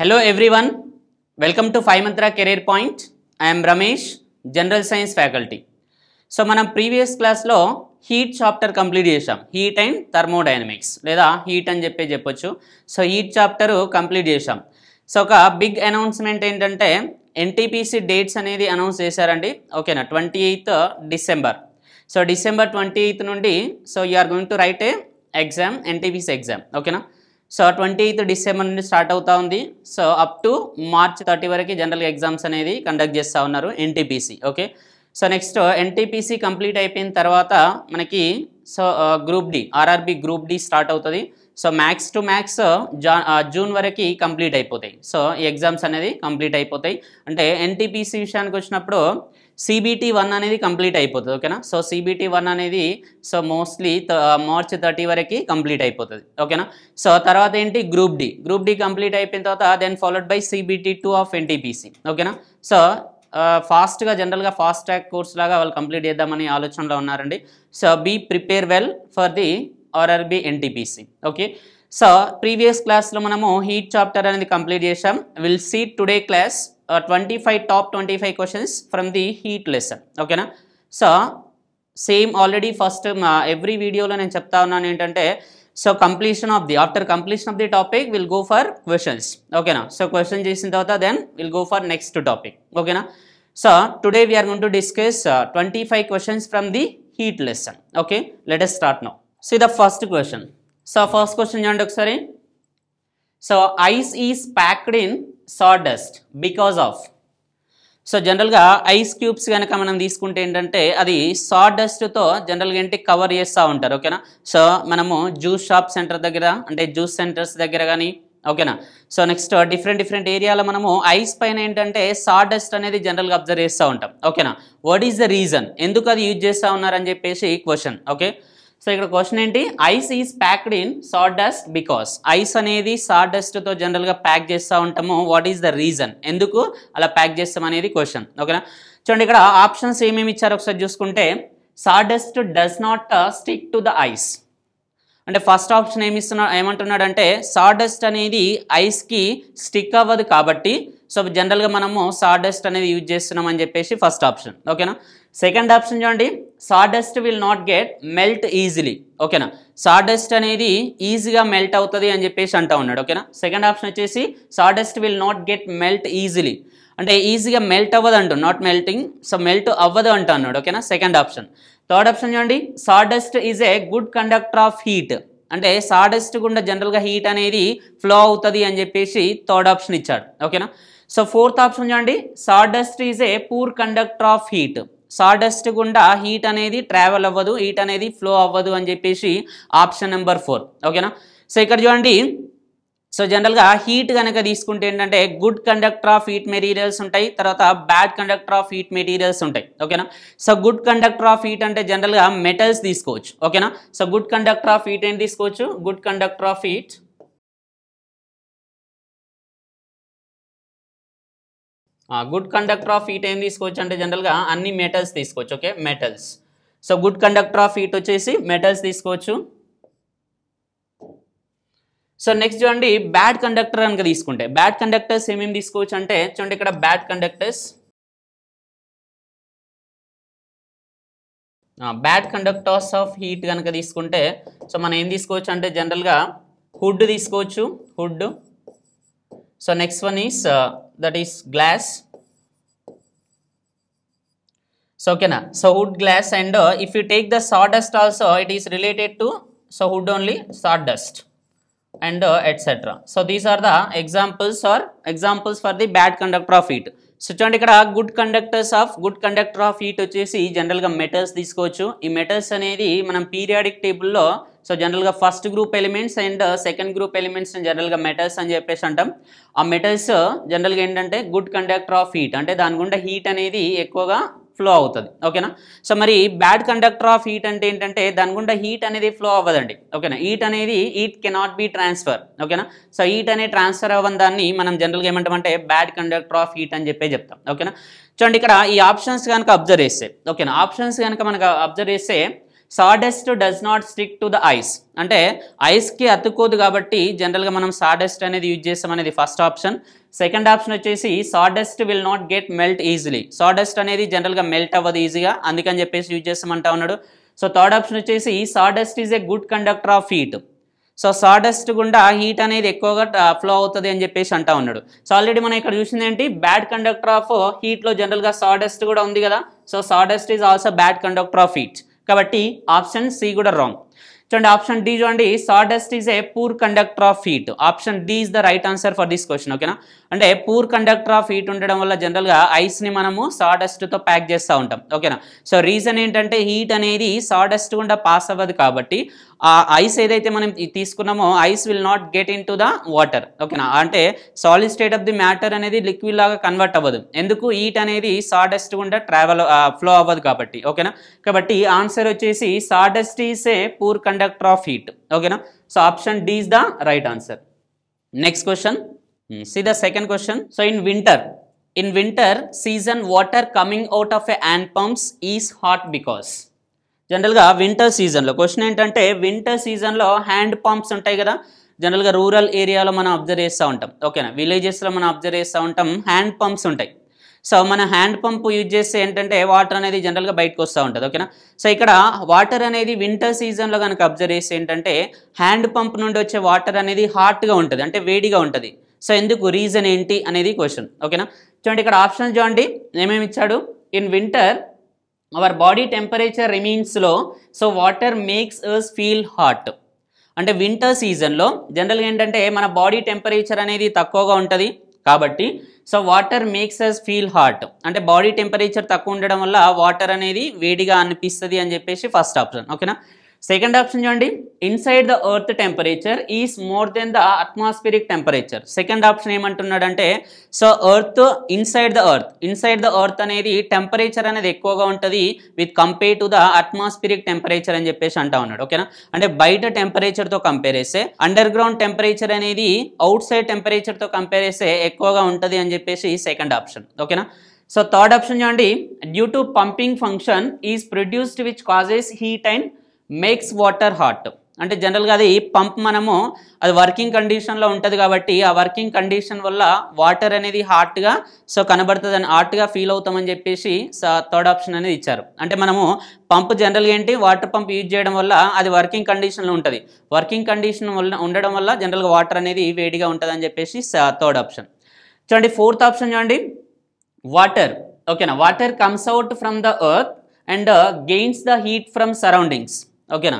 Hello everyone, welcome to five Mantra career point I am Ramesh, General Science faculty. So మనం previous క్లాస్లో heat chapter complete చేసాం heat and thermodynamics లేదా heat అని చెప్పి చెప్పొచ్చు so heat chapter complete చేసాం so ఒక big announcement ఏంటంటే ఎన్టీపీసీ డేట్స్ అనేది అనౌన్స్ చేశారండి ఓకేనా twenty eighth December so December twenty eighth నుండి so you are are going to write a exam NTPC exam ఓకేనా సో ట్వంటీ ఎయిత్ డిసెంబర్ నుండి start అవుతా ఉంది so up to March thirty వరకు జనరల్ ఎగ్జామ్స్ అనేది కండక్ట్ చేస్తూ ఉన్నారు NTPC okay so next NTPC complete అయిపోయిన తర్వాత మనకి so group D RRB group D start అవుతుంది సో మ్యాథ్స్ టు మ్యాథ్స్ జా జూన్ వరకు కంప్లీట్ అయిపోతాయి సో ఈ ఎగ్జామ్స్ అనేది కంప్లీట్ అయిపోతాయి అంటే ఎన్టీపీసీ విషయానికి వచ్చినప్పుడు సిబిటీ వన్ అనేది కంప్లీట్ అయిపోతుంది ఓకేనా సో సిబిటీ వన్ అనేది సో మోస్ట్లీ మార్చ్ థర్టీ వరకు కంప్లీట్ అయిపోతుంది ఓకేనా సో తర్వాత ఏంటి group D group D complete అయిపోయిన తర్వాత then followed by CBT two of NTPC ఓకేనా సో ఫాస్ట్గా జనరల్గా ఫాస్ట్ ట్రాక్ కోర్స్ లాగా వాళ్ళు కంప్లీట్ చేద్దామని ఆలోచనలో ఉన్నారండి so be prepare well for the RRB NTPC okay so previous క్లాస్లో మనము హీట్ చాప్టర్ అనేది కంప్లీట్ చేసాం will see today class twenty five top twenty five questions from the heat lesson ఓకేనా so same already first every వీడియోలో నేను చెప్తా ఉన్నాను ఏంటంటే so completion of the after completion of the topic will go for questions ఓకేనా so question చేసిన తర్వాత then will go for next topic ఓకేనా so today we are gonna discuss twenty five questions from the heat lesson okay let's start now see the first question so first question చూడండి ఒకసారి so ice is packed in dust because of so జనరల్గా ice cubes కనుక మనం తీసుకుంటే ఏంటంటే అది డస్ట్తో జనరల్గా ఏంటి కవర్ చేస్తూ ఉంటారు ఓకేనా సో మనము జ్యూస్ షాప్ సెంటర్ దగ్గర అంటే జ్యూస్ సెంటర్స్ దగ్గర కానీ ఓకేనా సో నెక్స్ట్ డిఫరెంట్ డిఫరెంట్ ఏరియాలో మనము ఐస్ పైన ఏంటంటే డస్ట్ అనేది జనరల్గా అబ్జర్వ్ చేస్తూ ఉంటాం ఓకేనా వాట్ ఈస్ ద రీజన్ ఎందుకు అది యూజ్ చేస్తూ ఉన్నారని చెప్పేసి క్వశ్చన్ ఓకే సో ఇక్కడ క్వశ్చన్ ఏంటి ice is packed in sawdust because ice అనేది సాడస్ట్తో జనరల్గా ప్యాక్ చేస్తూ ఉంటాము వాట్ ఈస్ ద రీజన్ ఎందుకు అలా ప్యాక్ చేస్తాం అనేది క్వశ్చన్ ఓకేనా చూడండి ఇక్కడ ఆప్షన్స్ ఏమేమి ఇచ్చారు ఒకసారి చూసుకుంటే sawdust does not stick to the ice అంటే ఫస్ట్ ఆప్షన్ ఏమిస్తున్నా ఏమంటున్నాడంటే సాడస్ట్ అనేది ఐస్కి స్టిక్ అవ్వదు కాబట్టి సో జనరల్గా మనము సాడస్ట్ అనేది యూజ్ చేస్తున్నాం అని చెప్పేసి ఫస్ట్ ఆప్షన్ ఓకేనా సెకండ్ ఆప్షన్ చూడండి sawdust will not get melt easily ఓకేనా సాడస్ట్ అనేది ఈజీగా మెల్ట్ అవుతుంది అని చెప్పేసి అంటా ఉన్నాడు ఓకేనా సెకండ్ ఆప్షన్ వచ్చేసి sawdust will not get melt easily అంటే ఈజీగా మెల్ట్ అవ్వదు అంటు నాట్ మెల్టింగ్ సో మెల్ట్ అవ్వదు అంట అన్నాడు ఓకేనా సెకండ్ ఆప్షన్ థర్డ్ ఆప్షన్ చూడండి sawdust is a good conductor of heat అంటే సాడస్ట్ గుండా జనరల్గా హీట్ అనేది ఫ్లో అవుతుంది అని చెప్పేసి థర్డ్ ఆప్షన్ ఇచ్చాడు ఓకేనా సో ఫోర్త్ ఆప్షన్ చూడండి sawdust is a poor conductor of heat sawdust గుండా హీట్ అనేది ట్రావెల్ అవ్వదు హీట్ అనేది ఫ్లో అవ్వదు అని చెప్పేసి ఆప్షన్ నెంబర్ ఫోర్ ఓకేనా సో ఇక్కడ చూడండి సో జనరల్గా హీట్ కనుక తీసుకుంటే ఏంటంటే good conductor of heat materials ఉంటాయి తర్వాత bad conductor of heat materials ఉంటాయి ఓకేనా so good conductor of heat అంటే జనరల్గా మెటల్స్ తీసుకోవచ్చు ఓకేనా so good conductor of heat ఏం తీసుకోవచ్చు good conductor of heat good conductor of heat ఏం తీసుకోవచ్చు అంటే జనరల్గా అన్ని మెటల్స్ తీసుకోవచ్చు okay metals so good conductor of heat వచ్చేసి మెటల్స్ తీసుకోవచ్చు సో నెక్స్ట్ చూడండి బ్యాడ్ కండక్టర్ కనుక తీసుకుంటే బ్యాడ్ కండక్టర్స్ ఏమేమి తీసుకోవచ్చు అంటే చూడండి ఇక్కడ bad conductors bad conductors of heat కనుక తీసుకుంటే సో మనం ఏం తీసుకోవచ్చు అంటే జనరల్గా హుడ్ తీసుకోవచ్చు wood So next one is uh, that is glass. So okay na. So wood glass and uh, if you take the sawdust also it is related to so wood only sawdust and uh, etc. So these are the examples or examples for the bad conductor of heat. so so చూడండి ఇక్కడ good conductors of good conductor of heat వచ్చేసి metals iskochu ee metals anedi manam periodic table lo so జనరల్గా first group elements and second uh, group elements జనరల్గా metals అని చెప్పేసి అంటాం ఆ metals uh, జనరల్గా ఏంటంటే గుడ్ కండక్టర్ ఆఫ్ హీట్ అంటే దాని గుండా హీట్ అనేది ఎక్కువగా ఫ్లో అవుతుంది ఓకేనా సో మరి బ్యాడ్ కండక్టర్ ఆఫ్ హీట్ అంటే ఏంటంటే దాని గుండా హీట్ అనేది ఫ్లో అవ్వదండి ఓకేనా హీట్ అనేది హీట్ కెనాట్ బి ట్రాన్స్ఫర్ ఓకేనా సో హీట్ అనే ట్రాన్స్ఫర్ అవ్వని దాన్ని మనం జనరల్గా ఏమంటామంటే బ్యాడ్ కండక్టర్ ఆఫ్ హీట్ అని చెప్పే చెప్తాం ఓకేనా చూడండి ఇక్కడ ఈ ఆప్షన్స్ కనుక అబ్జర్వ్ చేస్తే ఓకేనా ఆప్షన్స్ కనుక మనకు అబ్జర్వ్ చేస్తే sawdust does not stick to the ice అంటే ఐస్కి అతుక్కోదు కాబట్టి జనరల్గా మనం సాడెస్ట్ అనేది యూజ్ చేస్తాం అనేది ఫస్ట్ ఆప్షన్ సెకండ్ ఆప్షన్ వచ్చేసి sawdust will not get melt easily sawdust అనేది జనరల్గా మెల్ట్ అవ్వదు ఈజీగా అందుకని చెప్పేసి యూజ్ చేస్తామంటా ఉన్నాడు సో థర్డ్ ఆప్షన్ వచ్చేసి sawdust is a good conductor of heat so sawdust గుండా హీట్ అనేది ఎక్కువగా ఫ్లో అవుతుంది అని చెప్పేసి అంటా ఉన్నాడు సో ఆల్రెడీ మనం ఇక్కడ చూసింది ఏంటి బ్యాడ్ కండక్టర్ ఆఫ్ హీట్లో జనరల్గా సాడెస్ట్ కూడా ఉంది కదా so sawdust is also bad conductor of heat కాబట్టి ఆప్షన్ సి కూడా రాంగ్ చూడండి ఆప్షన్ డి చూడండి sawdust is a poor conductor of heat option D is the right answer for this question ఓకేనా అంటే పూర్ కండక్టర్ ఆఫ్ హీట్ ఉండడం వల్ల జనరల్గా ఐస్ని మనము సాడెస్ట్తో ప్యాక్ చేస్తూ ఉంటాం ఓకేనా సో రీజన్ ఏంటంటే హీట్ అనేది సాడెస్ట్ గుండా పాస్ అవ్వదు కాబట్టి ఆ ఐస్ ఏదైతే మనం తీసుకున్నామో ice will not get into the water ఓకేనా అంటే solid state of the matter అనేది లిక్విడ్ లాగా కన్వర్ట్ అవ్వదు ఎందుకు హీట్ అనేది సాడెస్ట్ గుండా ట్రావెల్ ఫ్లో అవ్వదు కాబట్టి ఓకేనా కాబట్టి ఆన్సర్ వచ్చేసి sawdust is a poor conductor of heat ఓకేనా so option D is the right answer next question see the second question so in winter in winter season water coming out of a hand pumps is hot because జనరల్గా winter సీజన్లో question ఏంటంటే winter సీజన్లో hand pumps ఉంటాయి కదా జనరల్గా rural ఏరియాలో మనం observe చేస్తూ ఉంటాం ఓకేనా విలేజెస్లో మనం అబ్జర్వ్ చేస్తూ ఉంటాం హ్యాండ్ పంప్స్ ఉంటాయి సో మన హ్యాండ్ పంప్ యూజ్ చేస్తే ఏంటంటే వాటర్ అనేది జనరల్గా బయటకు వస్తూ ఉంటుంది ఓకేనా సో ఇక్కడ వాటర్ అనేది వింటర్ సీజన్లో కనుక అబ్జర్వ్ చేస్తే ఏంటంటే హ్యాండ్ పంప్ నుండి వచ్చే వాటర్ అనేది హాట్గా ఉంటుంది అంటే వేడిగా ఉంటుంది సో ఎందుకు రీజన్ ఏంటి అనేది క్వశ్చన్ ఓకేనా చూడండి ఇక్కడ ఆప్షన్ చూడండి ఏమేమి ఇచ్చాడు in winter our body temperature రిమైన్స్లో so water makes us feel hot అంటే వింటర్ సీజన్లో జనరల్గా ఏంటంటే మన బాడీ టెంపరేచర్ అనేది తక్కువగా ఉంటుంది కాబట్టి so water makes us feel hot అంటే బాడీ టెంపరేచర్ తక్కువ ఉండడం వల్ల వాటర్ అనేది వేడిగా అనిపిస్తుంది అని చెప్పేసి ఫస్ట్ ఆప్షన్ ఓకేనా సెకండ్ ఆప్షన్ చూడండి inside the earth temperature is more than the atmospheric temperature second option ఏమంటున్నాడంటే so earth inside the earth inside the earth అనేది టెంపరేచర్ అనేది ఎక్కువగా ఉంటుంది with compare to the atmospheric temperature అని చెప్పేసి అంటా ఉన్నాడు ఓకేనా అంటే బయట టెంపరేచర్తో కంపేర్ చేస్తే అండర్ గ్రౌండ్ టెంపరేచర్ అనేది అవుట్ సైడ్ టెంపరేచర్తో కంపేర్ చేస్తే ఎక్కువగా ఉంటుంది అని చెప్పేసి సెకండ్ ఆప్షన్ ఓకేనా సో థర్డ్ ఆప్షన్ చూడండి due to pumping function is produced which causes heat and makes water hot అంటే జనరల్గా అది పంప్ మనము అది వర్కింగ్ కండిషన్లో ఉంటుంది కాబట్టి ఆ వర్కింగ్ కండిషన్ వల్ల వాటర్ అనేది హాట్గా సో కనబడుతుంది అని హాట్గా ఫీల్ అవుతామని చెప్పేసి థర్డ్ ఆప్షన్ అనేది ఇచ్చారు అంటే మనము పంప్ జనరల్గా ఏంటి వాటర్ పంప్ యూజ్ చేయడం వల్ల అది వర్కింగ్ కండిషన్లో ఉంటుంది వర్కింగ్ కండిషన్ వల్ల ఉండడం వల్ల జనరల్గా వాటర్ అనేది వేడిగా ఉంటుంది చెప్పేసి థర్డ్ ఆప్షన్ చూడండి ఫోర్త్ ఆప్షన్ చూడండి వాటర్ ఓకేనా water comes out from the earth and gains the heat from surroundings ఓకేనా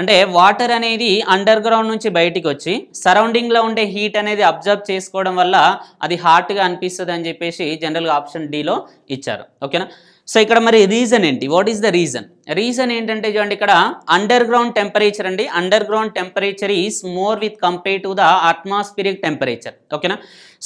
అంటే వాటర్ అనేది అండర్ గ్రౌండ్ నుంచి బయటికి వచ్చి సరౌండింగ్లో ఉండే హీట్ అనేది అబ్జర్వ్ చేసుకోవడం వల్ల అది హాట్గా అనిపిస్తుంది అని చెప్పేసి జనరల్గా ఆప్షన్ డీలో ఇచ్చారు ఓకేనా సో ఇక్కడ మరి రీజన్ ఏంటి what is the reason reason ఏంటంటే చూడండి ఇక్కడ అండర్ గ్రౌండ్ టెంపరేచర్ అండి underground temperature is more with compare to the atmospheric temperature ఓకేనా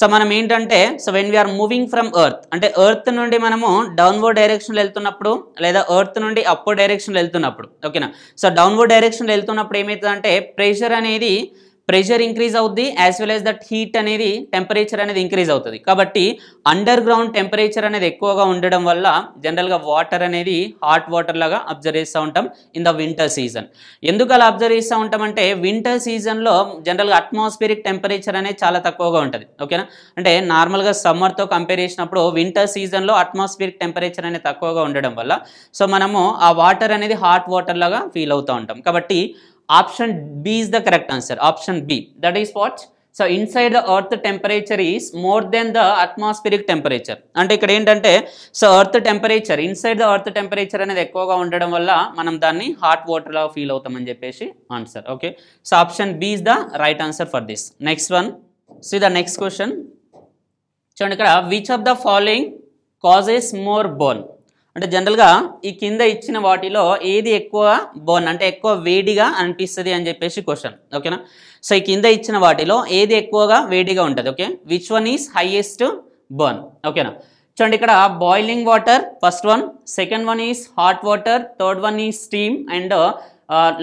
సో మనం ఏంటంటే so when we are moving from earth అంటే ఎర్త్ నుండి మనము డౌన్వర్డ్ డైరెక్షన్లో వెళ్తున్నప్పుడు లేదా ఎర్త్ నుండి అప్వర్డ్ డైరెక్షన్లో వెళ్తున్నప్పుడు ఓకేనా సో డౌన్వర్డ్ డైరెక్షన్లో వెళ్తున్నప్పుడు ఏమవుతుందంటే ప్రెషర్ అనేది ప్రెషర్ ఇంక్రీజ్ అవుద్ది as well as that heat అనేది టెంపరేచర్ అనేది ఇంక్రీజ్ అవుతుంది కాబట్టి అండర్ గ్రౌండ్ టెంపరేచర్ అనేది ఎక్కువగా ఉండడం వల్ల జనరల్గా వాటర్ అనేది హాట్ వాటర్ లాగా అబ్జర్వ్ చేస్తూ ఉంటాం ఇన్ ద వింటర్ సీజన్ ఎందుకు అలా అబ్జర్వ్ చేస్తూ ఉంటామంటే వింటర్ సీజన్లో జనరల్గా అట్మాస్ఫిరిక్ టెంపరేచర్ అనేది చాలా తక్కువగా ఉంటుంది ఓకేనా అంటే నార్మల్గా సమ్మర్తో కంపేర్ చేసినప్పుడు వింటర్ సీజన్లో అట్మాస్ఫిరిక్ టెంపరేచర్ అనేది తక్కువగా ఉండడం వల్ల సో మనము ఆ వాటర్ అనేది హాట్ వాటర్ లాగా ఫీల్ అవుతూ ఉంటాం కాబట్టి option B is the correct answer option B that is what so inside the earth temperature is more than the atmospheric temperature అంటే ఇక్కడ ఏంటంటే so earth temperature inside the earth temperature అనేది ఎక్కువగా ఉండడం వల్ల మనం దాన్ని హాట్ వాటర్లో ఫీల్ అవుతామని చెప్పేసి answer okay so option B is the right answer for this next one so the next question చూడండి ఇక్కడ which of the following causes more burn అంటే జనరల్గా ఈ కింద ఇచ్చిన వాటిలో ఏది ఎక్కువ బర్న్ అంటే ఎక్కువ వేడిగా అనిపిస్తుంది అని చెప్పేసి క్వశ్చన్ ఓకేనా సో ఈ కింద ఇచ్చిన వాటిలో ఏది ఎక్కువగా వేడిగా ఉంటుంది okay which one is highest burn ఓకేనా చూడండి ఇక్కడ boiling water first one second one is hot water third one is steam and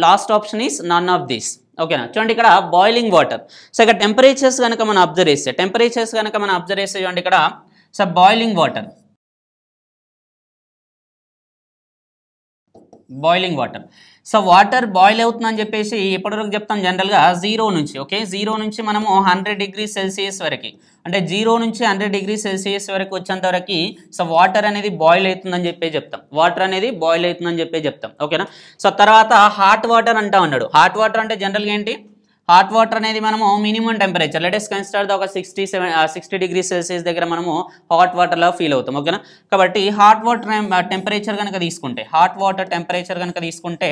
last option is none of these ఓకేనా చూడండి ఇక్కడ బాయిలింగ్ వాటర్ సో ఇక్కడ టెంపరేచర్స్ కనుక మనం అబ్జర్వ్ చేస్తే టెంపరేచర్స్ కనుక మనం అబ్జర్వ్ చేస్తే చూడండి ఇక్కడ so boiling water boiling water so water boil అవుతుందని చెప్పేసి ఎప్పటివరకు చెప్తాం జనరల్గా జీరో నుంచి ఓకే జీరో నుంచి మనము హండ్రెడ్ డిగ్రీ సెల్సియస్ వరకు అంటే జీరో నుంచి హండ్రెడ్ డిగ్రీ సెల్సియస్ వరకు వచ్చేంత వరకు సో వాటర్ అనేది బాయిల్ అవుతుందని చెప్పి చెప్తాం వాటర్ అనేది బాయిల్ అవుతుందని చెప్పి చెప్తాం ఓకేనా సో తర్వాత హాట్ వాటర్ అంటా ఉన్నాడు హాట్ వాటర్ అంటే జనరల్గా ఏంటి హాట్ వాటర్ అనేది మనము మినిమం టెంపరేచర్ లేటెస్ట్ కన్సిడర్ ఒక sixty seven sixty degree Celsius దగ్గర మనము హాట్ వాటర్లో ఫీల్ అవుతాం ఓకేనా కాబట్టి హాట్ వాటర్ టెంపరేచర్ కనుక తీసుకుంటే హాట్ వాటర్ టెంపరేచర్ కనుక తీసుకుంటే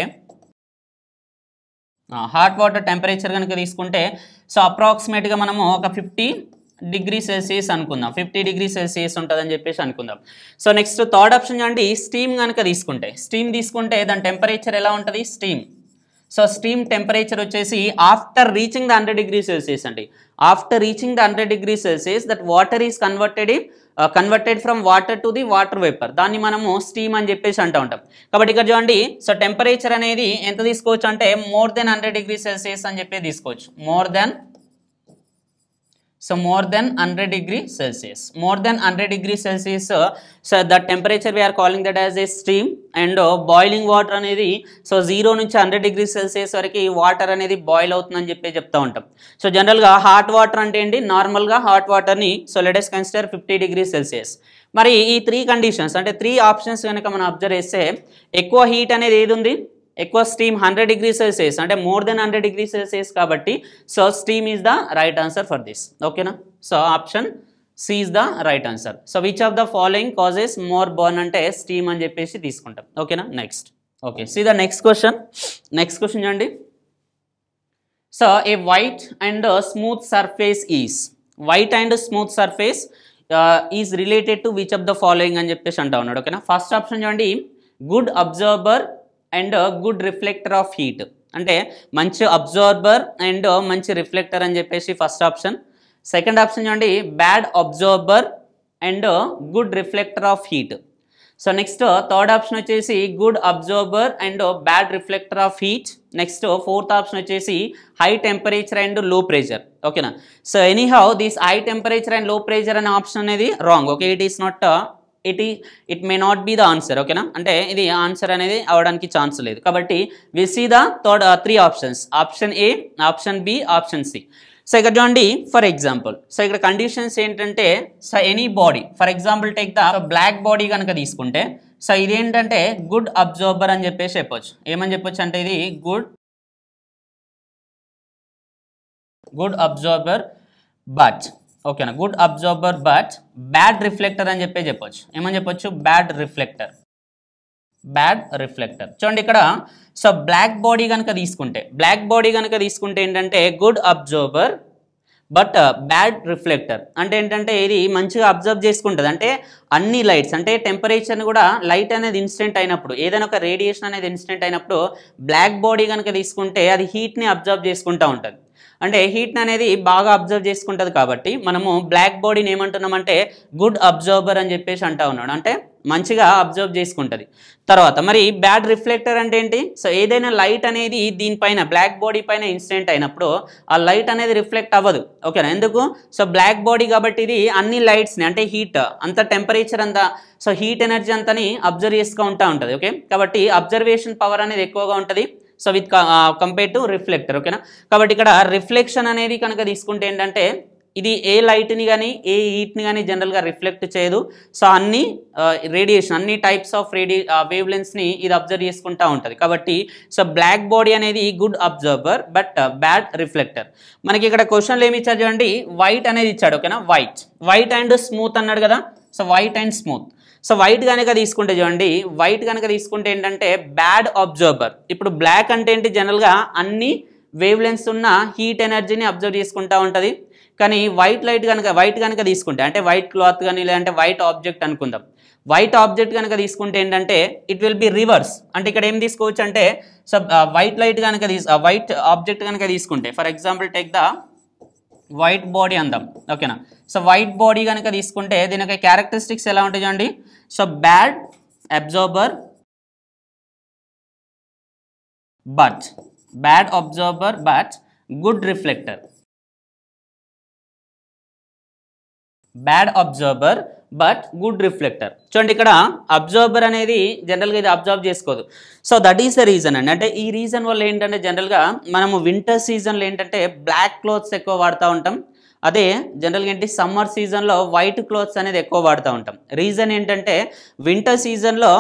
హాట్ వాటర్ టెంపరేచర్ కనుక తీసుకుంటే సో అప్రాక్సిమేట్గా మనము ఒక ఫిఫ్టీ డిగ్రీ సెల్సియస్ అనుకుందాం ఫిఫ్టీ డిగ్రీ సెల్సియస్ ఉంటుందని చెప్పేసి అనుకుందాం సో నెక్స్ట్ థర్డ్ ఆప్షన్ చూడండి స్టీమ్ కనుక తీసుకుంటే స్టీమ్ తీసుకుంటే దాని టెంపరేచర్ ఎలా ఉంటుంది స్టీమ్ సో స్టీమ్ టెంపరేచర్ వచ్చేసి after reaching the hundred degree Celsius అండి after reaching the hundred degree Celsius that water is converted converted from water to the water vapour దాన్ని మనము స్టీమ్ అని చెప్పేసి అంటూ ఉంటాం కాబట్టి ఇక్కడ చూడండి సో టెంపరేచర్ అనేది ఎంత తీసుకోవచ్చు అంటే more than hundred degree Celsius అని చెప్పి తీసుకోవచ్చు more than so more than hundred degree Celsius more than hundred degree Celsius so the temperature we are calling that as a steam and boiling water అనేది so zero నుంచి hundred degree Celsius వరకు water అనేది boil అవుతుందని చెప్పి చెప్తా ఉంటాం so జనరల్గా hot water అంటే ఏంటి నార్మల్గా హాట్ వాటర్ని so let us consider fifty degree Celsius మరి ఈ త్రీ కండిషన్స్ అంటే త్రీ ఆప్షన్స్ కనుక మనం అబ్జర్వ్ చేస్తే ఎక్కువ హీట్ అనేది ఏది ఉంది ఎక్కువ స్టీమ్ హండ్రెడ్ డిగ్రీ సెల్సియస్ అంటే more than hundred degree Celsius కాబట్టి so steam is the right answer for this ఓకేనా so option C is the right answer so which of the following causes more burn అంటే steam అని చెప్పేసి తీసుకుంటాం ఓకేనా next okay see the next question next question చూడండి so a white and smooth surface is white and smooth surface is related to which of the following అని చెప్పేసి అంటా ఉన్నాడు ఓకేనా ఫస్ట్ ఆప్షన్ చూడండి good observer and good reflector of heat అంటే మంచి absorber and మంచి రిఫ్లెక్టర్ అని చెప్పేసి ఫస్ట్ ఆప్షన్ సెకండ్ ఆప్షన్ చూడండి bad absorber and good reflector of heat so next third option వచ్చేసి good absorber and bad reflector of heat next fourth option వచ్చేసి high temperature and low pressure ఓకేనా so anyhow this high temperature and low pressure అనే option అనేది wrong okay it is not it it may not be the answer ఓకేనా అంటే ఇది answer అనేది అవడానికి chance లేదు కాబట్టి we see the third three options option A option B option C so ఇక్కడ చూడండి ఫర్ ఎగ్జాంపుల్ సో ఇక్కడ కండిషన్స్ ఏంటంటే so any body for example take the black body కనుక తీసుకుంటే సో ఇదేంటంటే గుడ్ అబ్జార్బర్ అని చెప్పేసి చెప్పొచ్చు ఏమని చెప్పొచ్చు అంటే ఇది గుడ్ గుడ్ అబ్జార్బర్ బట్ ఓకేనా good absorber but bad reflector అని చెప్పే చెప్పొచ్చు ఏమని చెప్పొచ్చు బ్యాడ్ రిఫ్లెక్టర్ బ్యాడ్ రిఫ్లెక్టర్ చూడండి ఇక్కడ సో బ్లాక్ బాడీ కనుక తీసుకుంటే బ్లాక్ బాడీ కనుక తీసుకుంటే ఏంటంటే good observer but bad reflector అంటే ఏంటంటే ఇది మంచిగా అబ్జర్వ్ చేసుకుంటుంది అంటే అన్ని లైట్స్ అంటే టెంపరేచర్ని కూడా లైట్ అనేది ఇన్స్టెంట్ అయినప్పుడు ఏదైనా ఒక రేడియేషన్ అనేది ఇన్స్టెంట్ అయినప్పుడు బ్లాక్ బాడీ కనుక తీసుకుంటే అది హీట్ని అబ్జర్వ్ చేసుకుంటూ ఉంటుంది అంటే హీట్ని అనేది బాగా అబ్జర్వ్ చేసుకుంటుంది కాబట్టి మనము బ్లాక్ బాడీని ఏమంటున్నామంటే గుడ్ అబ్జర్వర్ అని చెప్పేసి అంటా ఉన్నాడు అంటే మంచిగా అబ్జర్వ్ చేసుకుంటుంది తర్వాత మరి బ్యాడ్ రిఫ్లెక్టర్ అంటే ఏంటి సో ఏదైనా లైట్ అనేది దీనిపైన బ్లాక్ బాడీ పైన ఇన్సిడెంట్ అయినప్పుడు ఆ లైట్ అనేది రిఫ్లెక్ట్ అవ్వదు ఓకేనా ఎందుకు సో బ్లాక్ బాడీ కాబట్టి ఇది అన్ని లైట్స్ని అంటే హీట్ అంత టెంపరేచర్ అంతా సో హీట్ ఎనర్జీ అంతని అబ్జర్వ్ చేసుకుంటూ ఉంటుంది ఓకే కాబట్టి అబ్జర్వేషన్ పవర్ అనేది ఎక్కువగా ఉంటుంది so with compare to reflector ఓకేనా కాబట్టి ఇక్కడ రిఫ్లెక్షన్ అనేది కనుక తీసుకుంటే ఏంటంటే ఇది ఏ లైట్ని కానీ ఏ హీట్ని కానీ జనరల్గా రిఫ్లెక్ట్ చేయదు సో అన్ని రేడియేషన్ అన్ని టైప్స్ ఆఫ్ రేడియే వేవ్ లెన్స్ని ఇది అబ్జర్వ్ చేసుకుంటూ ఉంటుంది కాబట్టి సో బ్లాక్ బాడీ అనేది good observer but bad reflector మనకి ఇక్కడ క్వశ్చన్లు ఏమి ఇచ్చారు చూడండి వైట్ అనేది ఇచ్చాడు ఓకేనా వైట్ వైట్ అండ్ స్మూత్ అన్నాడు కదా so white and smooth so white కనుక తీసుకుంటే చూడండి వైట్ కనుక తీసుకుంటే ఏంటంటే బ్యాడ్ అబ్జర్బర్ ఇప్పుడు బ్లాక్ అంటే ఏంటి జనరల్గా అన్ని వేవ్ లెన్స్ ఉన్న హీట్ ఎనర్జీని అబ్జర్వ్ చేసుకుంటూ ఉంటుంది కానీ వైట్ లైట్ కనుక వైట్ కనుక తీసుకుంటే అంటే వైట్ క్లాత్ కానీ లేదంటే వైట్ ఆబ్జెక్ట్ అనుకుందాం వైట్ ఆబ్జెక్ట్ కనుక తీసుకుంటే ఏంటంటే ఇట్ విల్ బి రివర్స్ అంటే ఇక్కడ ఏం తీసుకోవచ్చు అంటే సో వైట్ లైట్ కనుక తీసు వైట్ ఆబ్జెక్ట్ కనుక తీసుకుంటే for example take the white body అందాం ఓకేనా సో వైట్ బాడీ కనుక తీసుకుంటే దీనికి క్యారెక్టరిస్టిక్స్ ఎలా ఉంటాయి అండి so bad absorber but bad absorber but good reflector bad absorber but good reflector చూడండి ఇక్కడ అబ్జర్బర్ అనేది జనరల్గా ఇది అబ్జర్వ్ చేసుకోదు so that is the reason అండి అంటే ఈ రీజన్ వల్ల ఏంటంటే జనరల్గా మనము వింటర్ సీజన్లో ఏంటంటే బ్లాక్ క్లోత్స్ ఎక్కువ వాడుతూ ఉంటాం అదే జనరల్గా ఏంటి సమ్మర్ సీజన్లో వైట్ క్లోత్స్ అనేది ఎక్కువ వాడుతూ ఉంటాం రీజన్ ఏంటంటే వింటర్ సీజన్లో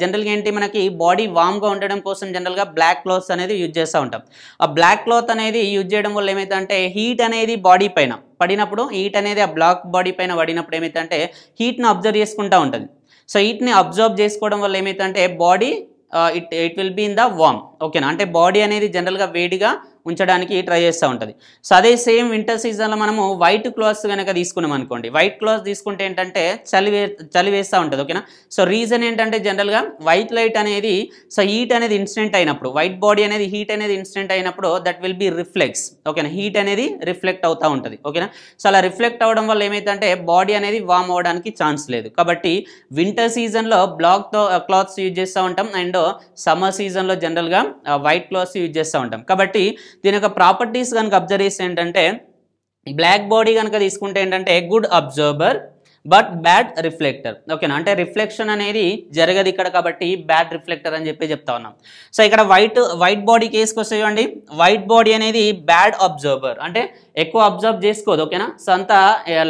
జనరల్గా ఏంటి మనకి బాడీ వామ్గా ఉండడం కోసం జనరల్గా బ్లాక్ క్లోత్స్ అనేది యూజ్ చేస్తూ ఉంటాం ఆ బ్లాక్ క్లాత్ అనేది యూజ్ చేయడం వల్ల ఏమైతే అంటే హీట్ అనేది బాడీ పైన పడినప్పుడు హీట్ అనేది ఆ బ్లాక్ బాడీ పైన పడినప్పుడు ఏమైతే హీట్ని అబ్జర్వ్ చేసుకుంటూ ఉంటుంది సో హీట్ని అబ్జర్వ్ చేసుకోవడం వల్ల ఏమైతే body it it will be in the warm ఓకేనా అంటే బాడీ అనేది జనరల్గా వేడిగా ఉంచడానికి ట్రై చేస్తూ ఉంటుంది సో అదే సేమ్ వింటర్ సీజన్లో మనము వైట్ క్లాత్స్ కనుక తీసుకున్నాం అనుకోండి వైట్ క్లాత్ తీసుకుంటే ఏంటంటే చలి వే చలి వేస్తూ ఉంటుంది ఓకేనా సో రీజన్ ఏంటంటే జనరల్గా వైట్ లైట్ అనేది సో హీట్ అనేది ఇన్సిడెంట్ అయినప్పుడు వైట్ బాడీ అనేది హీట్ అనేది ఇన్సిడెంట్ అయినప్పుడు దట్ విల్ బి రిఫ్లెక్స్ ఓకేనా హీట్ అనేది రిఫ్లెక్ట్ అవుతూ ఉంటుంది ఓకేనా సో అలా రిఫ్లెక్ట్ అవడం వల్ల ఏమైందంటే బాడీ అనేది వామ్ అవ్వడానికి ఛాన్స్ లేదు కాబట్టి వింటర్ సీజన్లో బ్లాక్తో క్లాత్స్ యూజ్ చేస్తూ ఉంటాం అండ్ సమ్మర్ సీజన్లో జనరల్గా వైట్ క్లాత్స్ యూజ్ చేస్తూ ఉంటాం కాబట్టి దీని యొక్క ప్రాపర్టీస్ కనుక అబ్జర్వ్ చేస్తే ఏంటంటే బ్లాక్ బాడీ కనుక తీసుకుంటే ఏంటంటే good observer but bad reflector ఓకేనా అంటే రిఫ్లెక్షన్ అనేది జరగదు ఇక్కడ కాబట్టి బ్యాడ్ రిఫ్లెక్టర్ అని చెప్పి చెప్తా ఉన్నాం సో ఇక్కడ వైట్ వైట్ బాడీ కేసుకు వస్తే చూడండి వైట్ బాడీ అనేది బ్యాడ్ అబ్జర్వర్ అంటే ఎక్కువ అబ్జర్వ్ చేసుకోదు ఓకేనా సో అంతా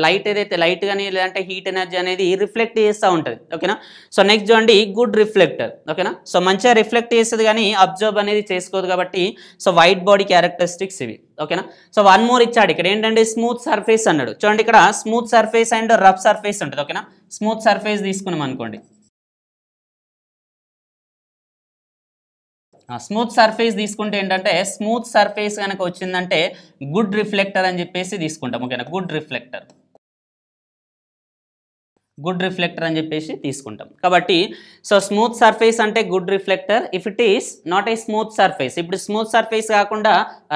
లైట్ ఏదైతే లైట్ కానీ లేదంటే హీట్ ఎనర్జీ అనేది రిఫ్లెక్ట్ చేస్తూ ఉంటుంది ఓకేనా సో నెక్స్ట్ చూడండి గుడ్ రిఫ్లెక్టర్ ఓకేనా సో మంచిగా రిఫ్లెక్ట్ చేస్తుంది కానీ అబ్జర్వ్ అనేది చేసుకోదు కాబట్టి సో వైట్ బాడీ క్యారెక్టరిస్టిక్స్ ఇవి ఓకేనా సో వన్ మోర్ ఇచ్చాడు ఇక్కడ ఏంటంటే స్మూత్ సర్ఫేస్ అన్నాడు చూడండి ఇక్కడ smooth surface and rough surface ఉంటుంది ఓకేనా స్మూత్ సర్ఫేస్ తీసుకున్నాం అనుకోండి స్మూత్ సర్ఫేస్ తీసుకుంటే ఏంటంటే స్మూత్ సర్ఫేస్ కనుక వచ్చిందంటే గుడ్ రిఫ్లెక్టర్ అని చెప్పేసి తీసుకుంటాం ఓకేనా గుడ్ రిఫ్లెక్టర్ గుడ్ రిఫ్లెక్టర్ అని చెప్పేసి తీసుకుంటాం కాబట్టి సో స్మూత్ సర్ఫేస్ అంటే good reflector if it is not a smooth surface ఇప్పుడు స్మూత్ సర్ఫేస్ కాకుండా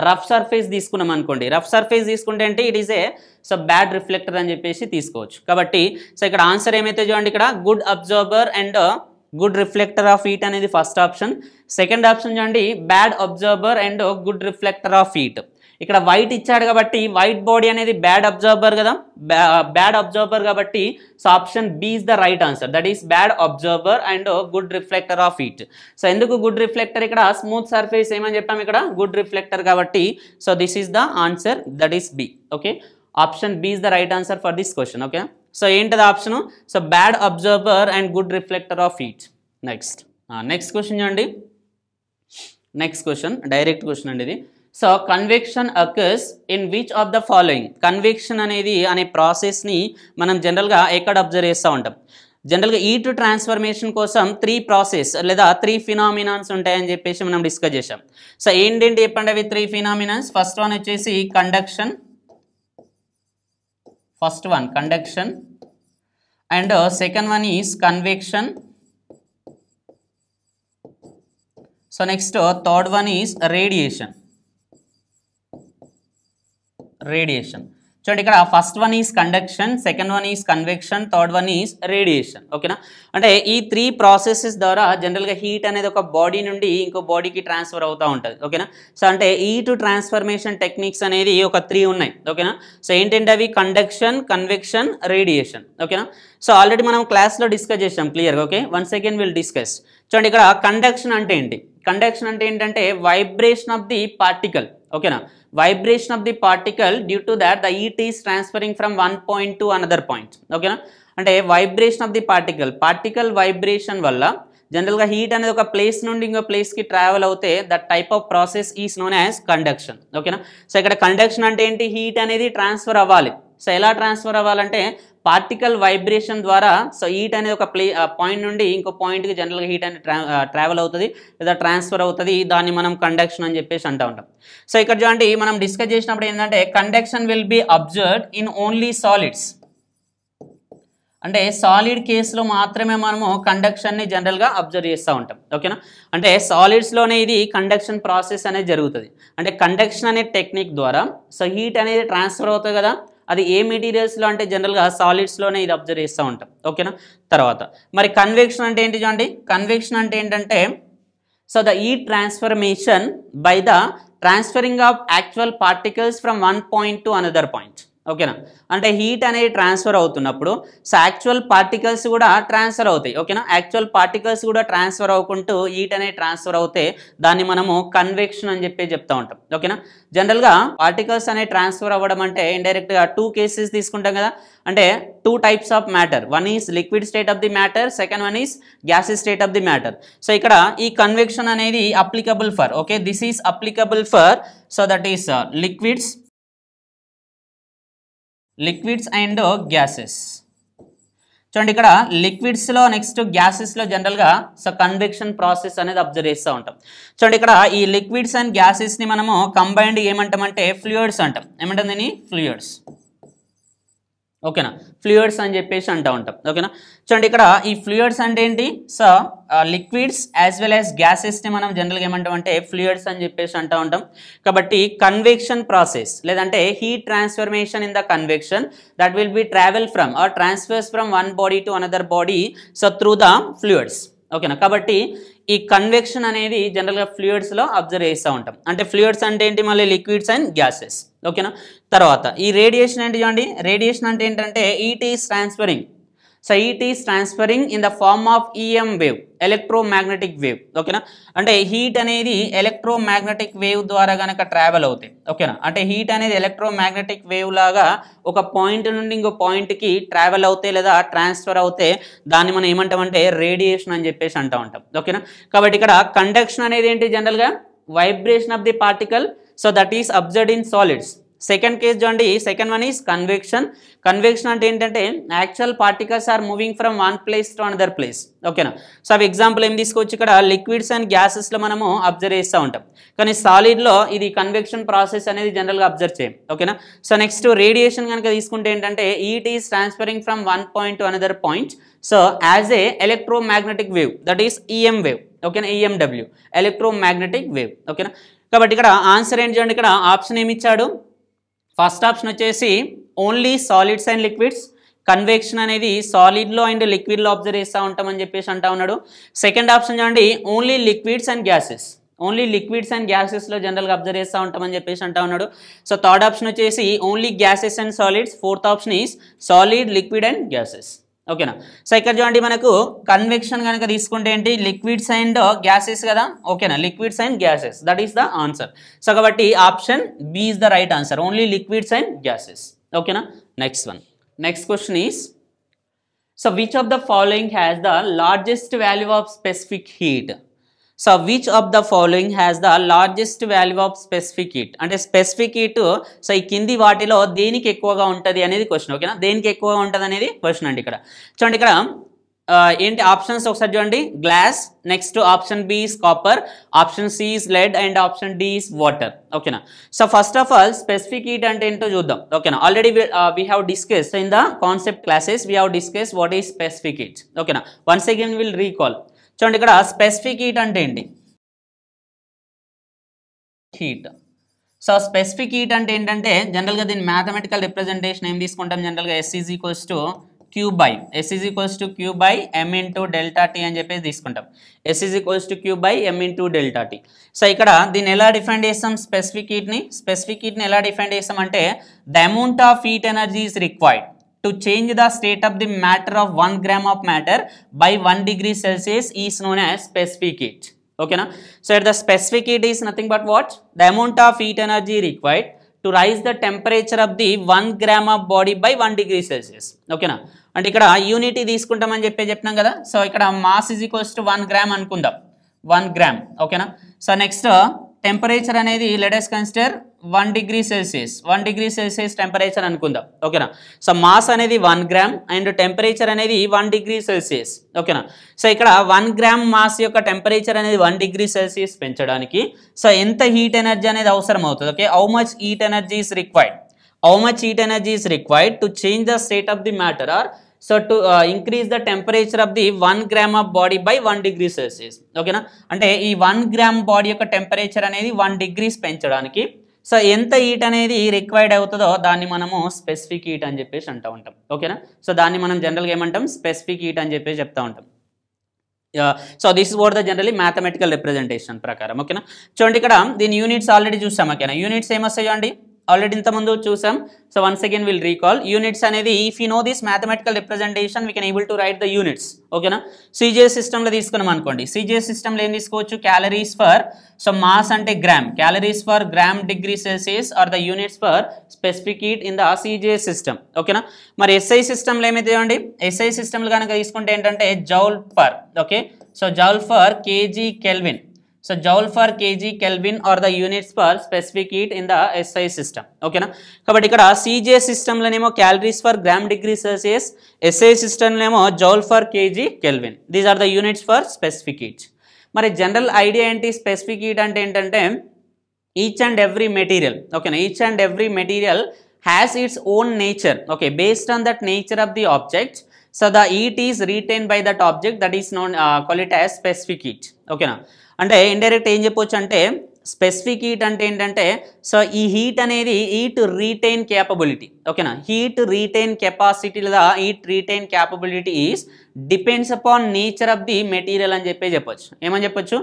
రఫ్ సర్ఫేస్ తీసుకున్నాం అనుకోండి రఫ్ సర్ఫేస్ తీసుకుంటే అంటే it is a so bad reflector అని చెప్పేసి తీసుకోవచ్చు కాబట్టి సో ఇక్కడ ఆన్సర్ ఏమైతే చూడండి ఇక్కడ good absorber and good reflector of heat అనేది ఫస్ట్ ఆప్షన్ సెకండ్ ఆప్షన్ చూడండి bad absorber and good reflector of heat ఇక్కడ వైట్ ఇచ్చాడు కాబట్టి వైట్ బాడీ అనేది బ్యాడ్ అబ్జర్బర్ కదా బ్యాడ్ అబ్జర్బర్ కాబట్టి so option B is the right answer that is bad absorber and good reflector of heat so ఎందుకు good reflector ఇక్కడ smooth surface ఏమని చెప్పాము ఇక్కడ గుడ్ రిఫ్లెక్టర్ కాబట్టి so this is the answer that is B okay option B is the right answer for this question okay so ఏంటది option so bad absorber and good reflector of heat next next question చూడండి next question direct question అండి ఇది so convection occurs in which of the following convection అనేది అనే ప్రాసెస్ని మనం జనరల్గా ఎక్కడ అబ్జర్వ్ చేస్తూ ఉంటాం జనరల్గా ఈ టు ట్రాన్స్ఫర్మేషన్ కోసం త్రీ ప్రాసెస్ లేదా త్రీ ఫినామినాన్స్ ఉంటాయని చెప్పేసి మనం డిస్కస్ చేసాం సో ఏంటేంటి చెప్పండి అవి త్రీ ఫినామినాన్స్ ఫస్ట్ వన్ వచ్చేసి conduction first one conduction and second one is convection so next third one is radiation radiation చూడండి ఇక్కడ first one is conduction second one is convection third one is radiation ఓకేనా అంటే ఈ three processes ద్వారా జనరల్గా heat అనేది ఒక body నుండి ఇంకో బాడీకి ట్రాన్స్ఫర్ అవుతూ ఉంటుంది ఓకేనా సో అంటే ఈ టు ట్రాన్స్ఫర్మేషన్ టెక్నిక్స్ అనేది ఒక త్రీ ఉన్నాయి ఓకేనా సో ఏంటంటే అవి కండక్షన్ కన్వెక్షన్ రేడియేషన్ ఓకేనా సో ఆల్రెడీ మనం క్లాస్లో డిస్కస్ చేసాం క్లియర్గా okay one second will discuss చూడండి ఇక్కడ కండక్షన్ అంటే ఏంటి కండక్షన్ అంటే ఏంటంటే వైబ్రేషన్ ఆఫ్ ది పార్టికల్ ఓకేనా vibration of the particle due to that the heat is transferring from one point to another point ఓకేనా అంటే vibration of the particle particle vibration వల్ల జనరల్గా హీట్ అనేది ఒక ప్లేస్ నుండి ఇంకో ప్లేస్కి ట్రావెల్ అవుతే that type of process is known as conduction ఓకేనా సో ఇక్కడ కండక్షన్ అంటే ఏంటి హీట్ అనేది ట్రాన్స్ఫర్ అవ్వాలి సో ఎలా ట్రాన్స్ఫర్ అవ్వాలంటే పార్టికల్ వైబ్రేషన్ ద్వారా సో హీట్ అనేది ఒక ప్లే పాయింట్ నుండి ఇంకో పాయింట్కి జనరల్గా హీట్ అనేది ట్రావెల్ అవుతుంది లేదా ట్రాన్స్ఫర్ అవుతుంది దాన్ని మనం కండక్షన్ అని చెప్పేసి అంటూ ఉంటాం సో ఇక్కడ చూడండి మనం డిస్కస్ చేసినప్పుడు ఏంటంటే conduction will be observed in only solids అంటే సాలిడ్ కేసులో మాత్రమే మనము కండక్షన్ని జనరల్గా అబ్జర్వ్ చేస్తూ ఉంటాం ఓకేనా అంటే సాలిడ్స్లోనే ఇది కండక్షన్ ప్రాసెస్ అనేది జరుగుతుంది అంటే కండక్షన్ అనే టెక్నిక్ ద్వారా సో హీట్ అనేది ట్రాన్స్ఫర్ అవుతుంది కదా అది ఏ మెటీరియల్స్లో అంటే జనరల్గా సాలిడ్స్లోనే ఇది అబ్జర్వ్ చేస్తూ ఉంటాం ఓకేనా తర్వాత మరి కన్వెక్షన్ అంటే ఏంటి చూడండి కన్వెక్షన్ అంటే ఏంటంటే సో ద ఈ transformation by the transferring of actual particles from one point to another point ఓకేనా అంటే హీట్ అనేది ట్రాన్స్ఫర్ అవుతున్నప్పుడు యాక్చువల్ పార్టికల్స్ కూడా ట్రాన్స్ఫర్ అవుతాయి ఓకేనా యాక్చువల్ పార్టికల్స్ కూడా ట్రాన్స్ఫర్ అవ్వకుంటూ హీట్ అనేది ట్రాన్స్ఫర్ అవుతే దాన్ని మనము కన్వెక్షన్ అని చెప్పి చెప్తా ఉంటాం ఓకేనా జనరల్గా పార్టికల్స్ అనేవి ట్రాన్స్ఫర్ అవ్వడం అంటే ఇండైరెక్ట్గా టూ కేసెస్ తీసుకుంటాం కదా అంటే two types of matter one is liquid state of the matter second one is gases state of the matter so ఇక్కడ ఈ కన్వెక్షన్ అనేది applicable for okay this is applicable for so that is liquids liquids and gases చూడండి ఇక్కడ లిక్విడ్స్లో next గ్యాసెస్లో జనరల్గా so convection process అనేది observe చేస్తూ ఉంటాం చూడండి ఇక్కడ ఈ లిక్విడ్స్ అండ్ గ్యాసెస్ని మనము కంబైన్డ్ ఏమంటామంటే ఫ్లూయిడ్స్ అంటాం ఏమంటాం దీన్ని ఫ్లూయిడ్స్ ఓకేనా ఫ్లూయిడ్స్ అని చెప్పేసి అంటూ ఉంటాం ఓకేనా చూడండి ఇక్కడ ఈ ఫ్లూయిడ్స్ అంటే ఏంటి so liquids as well as గ్యాసెస్ని మనం జనరల్గా ఏమంటాం అంటే ఫ్లూయిడ్స్ అని చెప్పేసి అంటూ ఉంటాం కాబట్టి కన్వెక్షన్ ప్రాసెస్ లేదంటే heat transformation in the convection that will be travel from or transfers from one body to another body so through the fluids ఓకేనా కాబట్టి ఈ కన్వెక్షన్ అనేది జనరల్గా ఫ్లూయిడ్స్లో అబ్జర్వ్ చేస్తూ ఉంటాం అంటే ఫ్లూయిడ్స్ అంటే ఏంటి మళ్ళీ లిక్విడ్స్ అండ్ గ్యాసెస్ ఓకేనా తర్వాత ఈ రేడియేషన్ ఏంటి చూడండి రేడియేషన్ అంటే ఏంటంటే heat is transferring so heat is transferring in the form of EM wave electromagnetic wave ఓకేనా అంటే హీట్ అనేది ఎలక్ట్రోమాగ్నెటిక్ వేవ్ ద్వారా కనుక ట్రావెల్ అవుతాయి ఓకేనా అంటే హీట్ అనేది ఎలక్ట్రోమాగ్నెటిక్ వేవ్ లాగా ఒక పాయింట్ నుండి ఇంకో పాయింట్కి ట్రావెల్ అవుతాయి లేదా ట్రాన్స్ఫర్ అవుతే దాన్ని మనం ఏమంటామంటే రేడియేషన్ అని చెప్పేసి అంటూ ఉంటాం ఓకేనా కాబట్టి ఇక్కడ కండక్షన్ అనేది ఏంటి జనరల్గా vibration of the particle so that is observed in solids second case చూడండి second one is convection convection అంటే ఏంటంటే actual particles are moving from one place to another place ఓకేనా సో అవి ఎగ్జాంపుల్ ఏం తీసుకోవచ్చు ఇక్కడ లిక్విడ్స్ అండ్ గ్యాసెస్లో మనము observe చేస్తూ ఉంటాం కానీ సాలిడ్లో ఇది కన్వెక్షన్ ప్రాసెస్ అనేది జనరల్గా అబ్జర్వ్ చేయం ఓకేనా సో నెక్స్ట్ రేడియేషన్ కనుక తీసుకుంటే ఏంటంటే heat is transferring from one point to another point so as a electromagnetic wave that is EM wave ఓకేనా ఈఎండబ్ల్యూ మ్యాగ్నెటిక్ వేవ్ ఓకేనా కాబట్టి ఇక్కడ ఆన్సర్ ఏంటి చూడండి ఇక్కడ ఆప్షన్ ఏమి ఇచ్చాడు ఫస్ట్ ఆప్షన్ వచ్చేసి only solids and liquids convection అనేది సాలిడ్లో అండ్ లిక్విడ్లో అబ్జర్వ్ చేస్తూ ఉంటామని చెప్పేసి అంటా ఉన్నాడు సెకండ్ ఆప్షన్ చూడండి only liquids and gases only liquids and గ్యాసెస్లో జనరల్గా అబ్జర్వ్ చేస్తూ ఉంటామని చెప్పేసి అంటా ఉన్నాడు సో థర్డ్ ఆప్షన్ వచ్చేసి only gases and solids fourth option is solid liquid and gases ఓకేనా సో ఇక్కడ చూడండి మనకు కన్వెక్షన్ కనుక తీసుకుంటే ఏంటి లిక్విడ్స్ అండ్ గ్యాసెస్ కదా ఓకేనా liquids and gases that is the answer so కాబట్టి option B is the right answer only liquids and gases ఓకేనా next one next question is so which of the following has the largest value of specific heat so which of the following has the largest value of specific heat అంటే specific heat so ఈ కింది వాటిలో దేనికి ఎక్కువగా ఉంటుంది అనేది question ఓకేనా దేనికి ఎక్కువగా ఉంటుంది అనేది క్వశ్చన్ అండి ఇక్కడ చూడండి ఇక్కడ ఏంటి ఆప్షన్స్ ఒకసారి చూడండి glass next option B is copper option C is lead and option D is water ఓకేనా so first of all specific heat అంటే ఏంటో చూద్దాం ఓకేనా already we have discuss in the concept classes we have discuss what is specific heat ఓకేనా once again will recall చూడండి ఇక్కడ specific heat అంటే ఏంటి హీట్ సో స్పెసిఫిక్ హీట్ అంటే ఏంటంటే జనరల్గా దీని మ్యాథమెటికల్ రిప్రజెంటేషన్ ఏం తీసుకుంటాం జనరల్గా S is equals to Q by S is equals to Q by M into delta T అని చెప్పేసి తీసుకుంటాం S is equals to Q by M into delta T so ఇక్కడ దీన్ని ఎలా డిఫైన్ చేస్తాం స్పెసిఫిక్ హీట్ని స్పెసిఫిక్ హీట్ని ఎలా డిఫైన్ చేస్తాం అంటే the amount of heat energy is required to change the state of the matter of 1 gram of matter by 1 degree Celsius is known as specific heat. Okay, na? So, here the specific heat is nothing but what? The amount of heat energy required to rise the temperature of the 1 gram of body by 1 degree Celsius. Okay, na? అంటే ఇక్కడ unity తీసుకుంటామని చెప్పి చెప్పినాం కదా so ఇక్కడ mass is equals to one gram అనుకుందాం one gram ఓకేనా so next temperature అనేది let's consider one degree Celsius one degree Celsius temperature అనుకుందాం ఓకేనా సో మాస్ అనేది వన్ గ్రామ్ అండ్ టెంపరేచర్ అనేది వన్ డిగ్రీ సెల్సియస్ ఓకేనా సో ఇక్కడ వన్ గ్రామ్ మాస్ యొక్క టెంపరేచర్ అనేది వన్ డిగ్రీ సెల్సియస్ పెంచడానికి సో ఎంత హీట్ ఎనర్జీ అనేది అవసరం అవుతుంది okay how much heat energy is required how much heat energy is required to change the state of the matter or so to increase the temperature of the one gram of body by one degree Celsius ఓకేనా అంటే ఈ one gram body యొక్క temperature అనేది one degrees పెంచడానికి so ఎంత heat అనేది required అవుతుందో దాన్ని మనము స్పెసిఫిక్ హీట్ అని చెప్పేసి అంటూ ఉంటాం ఓకేనా సో దాన్ని మనం జనరల్గా ఏమంటాం స్పెసిఫిక్ హీట్ అని చెప్పేసి చెప్తా ఉంటాం so this were the generally mathematical representation ప్రకారం ఓకేనా చూడండి ఇక్కడ దీని యూనిట్స్ ఆల్రెడీ చూసాం ఓకేనా యూనిట్స్ ఏమొస్తాయి చూడండి ఆల్రెడీ ఇంతకుముందు చూసాం so once again will recall units అనేది if you know this mathematical representation we can able to write the units ఓకేనా సిజిఎస్ సిస్టమ్లో తీసుకున్నాం అనుకోండి సిజిఎస్ సిస్టమ్లో ఏం తీసుకోవచ్చు క్యాలరీస్ ఫర్ సో మాస్ అంటే gram calories per gram degree Celsius are the units for specific heat in the CGS system ఓకేనా మరి ఎస్ఐ సిస్టమ్లో ఏమైతే అండి ఎస్ఐ సిస్టమ్లు కనుక తీసుకుంటే ఏంటంటే joule per okay so joule per KG kelvin so joule per KG kelvin are the units for specific heat in the SI system ఓకేనా కాబట్టి ఇక్కడ సిజే సిస్టంలోనేమో calories per gram degree Celsius SI సిస్టంలోనేమో joule per KG kelvin these are the units for specific heats మరి general idea ఏంటి specific heat అంటే ఏంటంటే each and every material ఓకేనా each and every material has its own nature okay based on that nature of the object so the heat is retain by that object that is known quality as specific heat ఓకేనా అంటే indirect ఏం చెప్పొచ్చు అంటే specific heat అంటే ఏంటంటే so ఈ heat అనేది heat retain capability ఓకేనా హీట్ రీటైన్ కెపాసిటీ లేదా heat retain capability is depends upon nature of the material అని చెప్పే చెప్పొచ్చు ఏమని చెప్పొచ్చు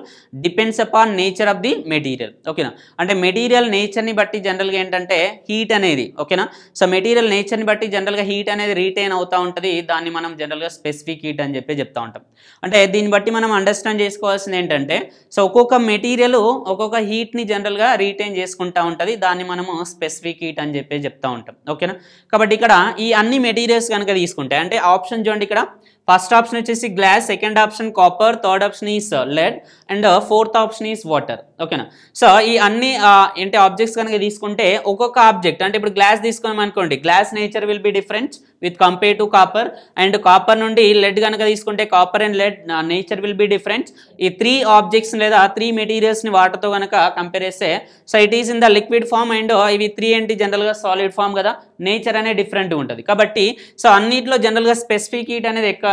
depends upon nature of the material ఓకేనా అంటే మెటీరియల్ నేచర్ని బట్టి జనరల్గా ఏంటంటే హీట్ అనేది ఓకేనా సో మెటీరియల్ నేచర్ని బట్టి జనరల్గా హీట్ అనేది రీటైన్ అవుతూ ఉంటుంది దాన్ని మనం జనరల్గా స్పెసిఫిక్ హీట్ అని చెప్పి చెప్తా ఉంటాం అంటే దీన్ని బట్టి మనం అండర్స్టాండ్ చేసుకోవాల్సింది ఏంటంటే సో ఒక్కొక్క మెటీరియల్ ఒక్కొక్క హీట్ని జనరల్గా రీటైన్ చేసుకుంటూ ఉంటుంది దాన్ని మనము స్పెసిఫిక్ హీట్ అని చెప్పి చెప్తా ఉంటాం ఓకేనా కాబట్టి ఇక్కడ ఈ అన్ని మెటీరియల్స్ కనుక తీసుకుంటాయి అంటే ఆప్షన్ చూడండి ఇక్కడ ఫస్ట్ ఆప్షన్ వచ్చేసి glass second option copper third option is lead and fourth option is water ఓకేనా సో ఈ అన్ని uh, ఏంటి ఆబ్జెక్ట్స్ కనుక తీసుకుంటే ఒక్కొక్క ఆబ్జెక్ట్ అంటే ఇప్పుడు గ్లాస్ తీసుకున్నాం అనుకోండి glass nature will be different with compare to copper and copper నుండి లెడ్ కనుక తీసుకుంటే copper and lead nature will be different ఈ త్రీ ఆబ్జెక్ట్స్ లేదా త్రీ మెటీరియల్స్ని వాటర్తో కనుక కంపేర్ చేస్తే so it is in the liquid form and ఇవి త్రీ ఏంటి జనరల్గా సాలిడ్ ఫామ్ కదా నేచర్ అనే డిఫరెంట్ ఉంటుంది కాబట్టి సో అన్నిట్లో జనరల్గా స్పెసిఫిక్ హీట్ అనేది ఎక్కువ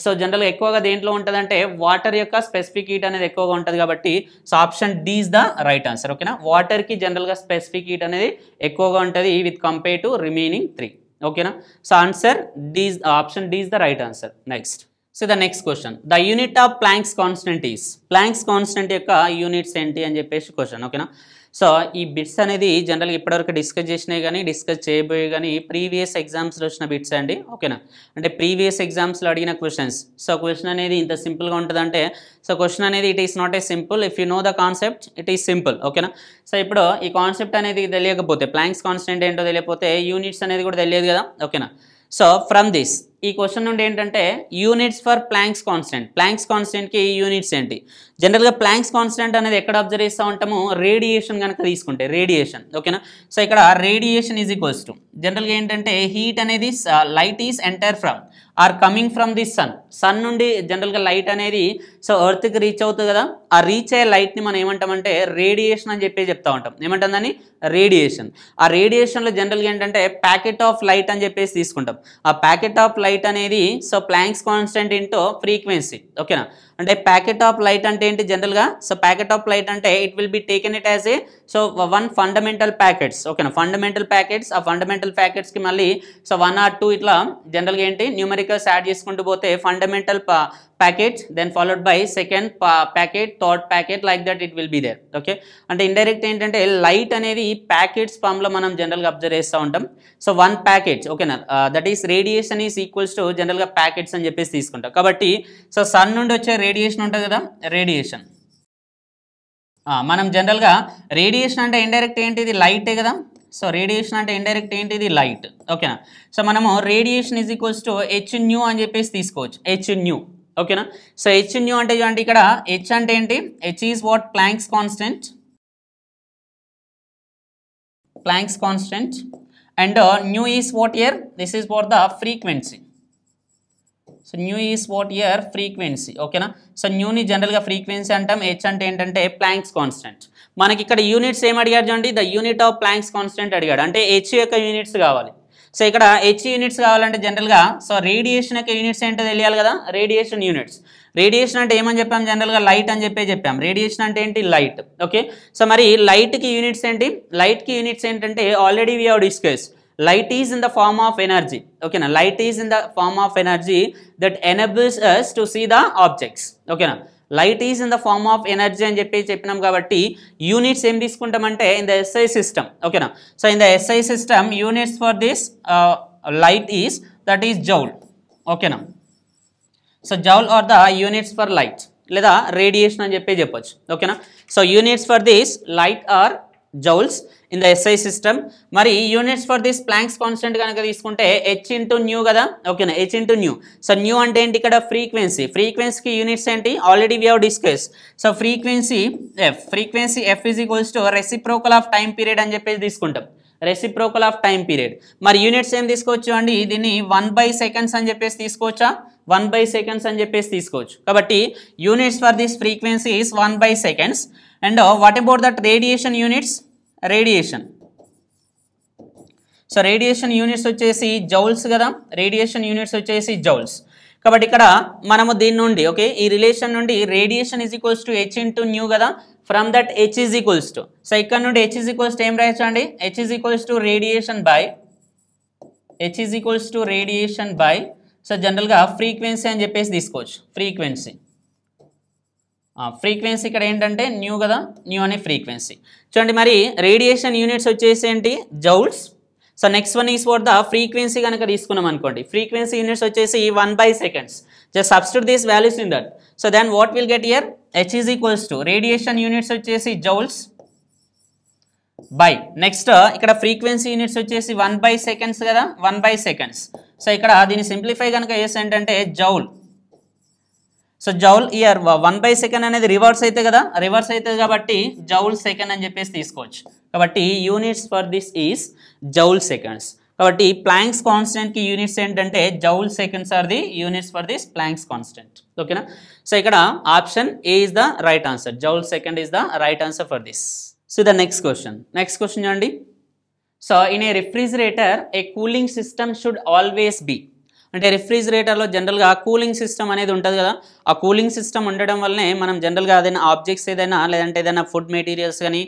సో uh, జనరల్గా ఎక్కువగా దేంట్లో ఉంటుందంటే వాటర్ యొక్క స్పెసిఫిక్ హీట్ అనేది ఎక్కువగా ఉంటుంది కాబట్టి so option D is the right answer ఓకేనా వాటర్కి జనరల్గా స్పెసిఫిక్ హీట్ అనేది ఎక్కువగా ఉంటుంది with compare to remaining three ఓకేనా so answer D option D is the right answer next so the next question the unit of Planck's constant is Planck's constant యొక్క units ఏంటి అని చెప్పేసి క్వశ్చన్ ఓకేనా so ఈ బిట్స్ అనేది జనరల్గా ఇప్పటివరకు డిస్కస్ చేసినాయి కానీ డిస్కస్ చేయబోయే కానీ ప్రీవియస్ ఎగ్జామ్స్లో వచ్చిన బిట్స్ అండి ఓకేనా అంటే ప్రీవియస్ ఎగ్జామ్స్లో అడిగిన క్వశ్చన్స్ సో క్వశ్చన్ అనేది ఇంత సింపుల్గా ఉంటుందంటే సో క్వశ్చన్ అనేది it is not a simple if you know the concept it is simple ఓకేనా సో ఇప్పుడు ఈ కాన్సెప్ట్ అనేది తెలియకపోతే ప్లాంక్స్ కాన్స్టెంట్ ఏంటో తెలియకపోతే యూనిట్స్ అనేది కూడా తెలియదు కదా ఓకేనా సో ఫ్రమ్ దిస్ ఈ క్వశ్చన్ నుండి ఏంటంటే units for Planck's constant Planck's కాన్స్టెంట్కి యూనిట్స్ ఏంటి జనరల్గా ప్లాంక్స్ కాన్స్టెంట్ అనేది ఎక్కడ అబ్జర్వ్ చేస్తూ ఉంటాము రేడియేషన్ కనుక తీసుకుంటే రేడియేషన్ ఓకేనా సో ఇక్కడ రేడియేషన్ ఈజ్ ఈక్వల్స్ టు జనరల్గా ఏంటంటే హీట్ అనేది light is enter from or coming from the sun sun నుండి జనరల్గా లైట్ అనేది సో ఎర్త్కి రీచ్ అవుతుంది కదా ఆ రీచ్ అయ్యే లైట్ని మనం ఏమంటామంటే రేడియేషన్ అని చెప్పి చెప్తా ఉంటాం ఏమంటుందని రేడియేషన్ ఆ రేడియేషన్లో జనరల్గా ఏంటంటే ప్యాకెట్ ఆఫ్ లైట్ అని చెప్పేసి తీసుకుంటాం ఆ ప్యాకెట్ ఆఫ్ లైట్ అనేది so Planck's constant into frequency ఓకేనా అంటే ప్యాకెట్ ఆఫ్ లైట్ అంటే ఏంటి జనరల్గా సో ప్యాకెట్ ఆఫ్ లైట్ అంటే it will be taken it as a so one fundamental packets ఓకేనా ఫండమెంటల్ ప్యాకెట్స్ ఆ ఫండమెంటల్ ప్యాకెట్స్కి మళ్ళీ సో వన్ ఆర్ టూ ఇట్లా జనరల్గా ఏంటి న్యూమరికల్స్ యాడ్ చేసుకుంటూ పోతే fundamental packet then followed by second packet third packet like that it will be there okay అంటే ఇండైరెక్ట్ ఏంటంటే లైట్ అనేది ప్యాకెట్స్ ఫామ్లో మనం జనరల్గా అబ్జర్వ్ చేస్తూ ఉంటాం సో వన్ ప్యాకెట్స్ ఓకేనా that is radiation is equals to జనరల్గా ప్యాకెట్స్ అని చెప్పేసి తీసుకుంటాం కాబట్టి సో సన్ నుండి వచ్చే రేడియేషన్ ఉంటుంది కదా రేడియేషన్ మనం జనరల్గా రేడియేషన్ అంటే ఇండైరెక్ట్ ఇది లైటే కదా సో రేడియేషన్ అంటే ఇండైరెక్ట్ ఏంటిది లైట్ ఓకేనా సో మనము radiation is equals to h nu అని చెప్పేసి తీసుకోవచ్చు హెచ్ న్యూ ఓకేనా సో హెచ్ న్యూ అంటే చూడండి ఇక్కడ హెచ్ అంటే ఏంటి h is what Planck's constant Planck's constant and nu is what here this is what the frequency so nu is what here frequency ఓకేనా సో న్యూని జనరల్గా ఫ్రీక్వెన్సీ అంటాం హెచ్ అంటే ఏంటంటే ప్లాంక్స్ కాన్స్టెంట్ మనకి ఇక్కడ యూనిట్స్ ఏం అడిగారు చూడండి the unit of Planck's constant అడిగాడు అంటే హెచ్ యొక్క యూనిట్స్ కావాలి సో ఇక్కడ హెచ్ యూనిట్స్ కావాలంటే జనరల్గా సో రేడియేషన్ యొక్క యూనిట్స్ ఏంటో తెలియాలి కదా రేడియేషన్ యూనిట్స్ రేడియేషన్ అంటే ఏమని చెప్పాం జనరల్గా లైట్ అని చెప్పే చెప్పాం రేడియేషన్ అంటే ఏంటి లైట్ ఓకే సో మరి లైట్కి యూనిట్స్ ఏంటి లైట్కి యూనిట్స్ ఏంటంటే already we have discuss light is in the form of energy ఓకేనా light is in the form of energy that enables us to see the objects ఓకేనా light is in the form of energy అని చెప్పి చెప్పినాం కాబట్టి units ఏం తీసుకుంటామంటే in the SI system ఓకేనా so in the SI system units for this light is that is joule ఓకేనా so joule are the units for light లేదా radiation అని చెప్పి చెప్పొచ్చు ఓకేనా so units for this light are joules in the SI system మరి units for this Planck's constant కనుక తీసుకుంటే h into nu కదా ఓకేనా h into nu so nu అంటే ఏంటి ఇక్కడ ఫ్రీక్వెన్సీ ఫ్రీక్వెన్సీకి యూనిట్స్ ఏంటి already we have discuss so frequency f frequency f is equals to reciprocal of time period అని చెప్పేసి తీసుకుంటాం రెసిప్రోకల్ ఆఫ్ టైం పీరియడ్ మరి యూనిట్స్ ఏం తీసుకోవచ్చు అండి దీన్ని వన్ బై సెకండ్స్ అని చెప్పేసి తీసుకోవచ్చా వన్ బై సెకండ్స్ అని చెప్పేసి తీసుకోవచ్చు కాబట్టి units for this frequency is one by seconds and what about that radiation units radiation so radiation units వచ్చేసి జౌల్స్ కదా రేడియేషన్ యూనిట్స్ వచ్చేసి జౌల్స్ కాబట్టి ఇక్కడ మనము దీని నుండి ఓకే ఈ రిలేషన్ నుండి radiation is equals to h into nu కదా from that h is equals to so ఇక్కడ నుండి హెచ్ ఇజ్ ఈక్వల్స్ టు ఏం రాయొచ్చండి h is equals to radiation by h is equals to radiation by so జనరల్గా frequency అని చెప్పేసి తీసుకోవచ్చు frequency frequency ఇక్కడ ఏంటంటే న్యూ కదా న్యూ అనే ఫ్రీక్వెన్సీ చూడండి మరి రేడియేషన్ యూనిట్స్ వచ్చేసి ఏంటి joules so next one is for the frequency కనుక తీసుకున్నాం అనుకోండి ఫ్రీక్వెన్సీ యూనిట్స్ వచ్చేసి one by seconds just substitute these values in that so then what will get here h is equals to radiation units వచ్చేసి joules by next ఇక్కడ frequency units వచ్చేసి one by seconds కదా one by seconds so ఇక్కడ దీన్ని simplify కనుక చేసి ఏంటంటే joule so joule here one by second అనేది రివర్స్ అవుతుంది కదా రివర్స్ అవుతుంది కాబట్టి జౌల్ సెకండ్ అని చెప్పేసి తీసుకోవచ్చు కాబట్టి units for this is joule seconds కాబట్టి ప్లాంక్స్ కాన్స్టెంట్కి యూనిట్స్ ఏంటంటే joule seconds are the units for this Planck's constant ఓకేనా సో ఇక్కడ option A is the right answer joule second is the right answer for this so the next question next question చూడండి so in a refrigerator a cooling system should always be అంటే రిఫ్రిజిరేటర్లో జనరల్గా cooling system అనేది ఉంటుంది కదా ఆ cooling system ఉండడం వల్లనే మనం జనరల్గా ఏదైనా ఆబ్జెక్ట్స్ ఏదైనా లేదంటే ఏదైనా ఫుడ్ మెటీరియల్స్ కానీ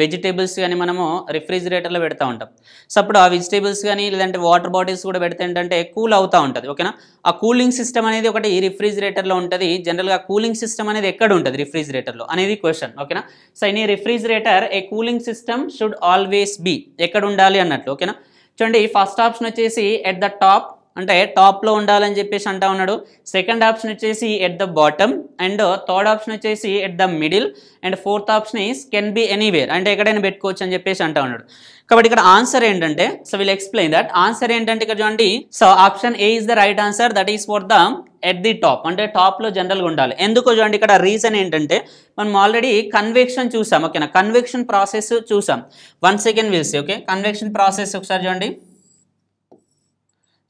వెజిటేబుల్స్ కానీ మనము రిఫ్రిజిరేటర్లో పెడతా ఉంటాం సో అప్పుడు ఆ వెజిటేబుల్స్ కానీ లేదంటే వాటర్ బాటిల్స్ కూడా పెడితే ఏంటంటే కూల్ అవుతూ ఉంటుంది ఓకేనా ఆ కూలింగ్ సిస్టమ్ అనేది ఒకటి ఈ రిఫ్రిజిరేటర్లో ఉంటుంది జనరల్గా కూలింగ్ సిస్టమ్ అనేది ఎక్కడ ఉంటుంది రిఫ్రిజిరేటర్లో అనేది క్వశ్చన్ ఓకేనా so in refrigerator a cooling system should always be ఎక్కడ ఉండాలి అన్నట్లు ఓకేనా చూడండి ఫస్ట్ ఆప్షన్ వచ్చేసి ఎట్ ద టాప్ అంటే టాప్లో ఉండాలని చెప్పేసి అంటా ఉన్నాడు సెకండ్ ఆప్షన్ వచ్చేసి at the bottom and third option వచ్చేసి at the middle and fourth option is can be anywhere అంటే ఎక్కడైనా పెట్టుకోవచ్చు అని చెప్పేసి అంటా ఉన్నాడు కాబట్టి ఇక్కడ ఆన్సర్ ఏంటంటే so will explain that answer ఏంటంటే ఇక్కడ చూడండి so option A is the right answer that is for the at the top అంటే టాప్లో జనరల్గా ఉండాలి ఎందుకు చూడండి ఇక్కడ రీజన్ ఏంటంటే మనం ఆల్రెడీ కన్వెక్షన్ చూసాం ఓకేనా కన్వెక్షన్ ప్రాసెస్ చూసాం one second will see okay convection process ఒకసారి చూడండి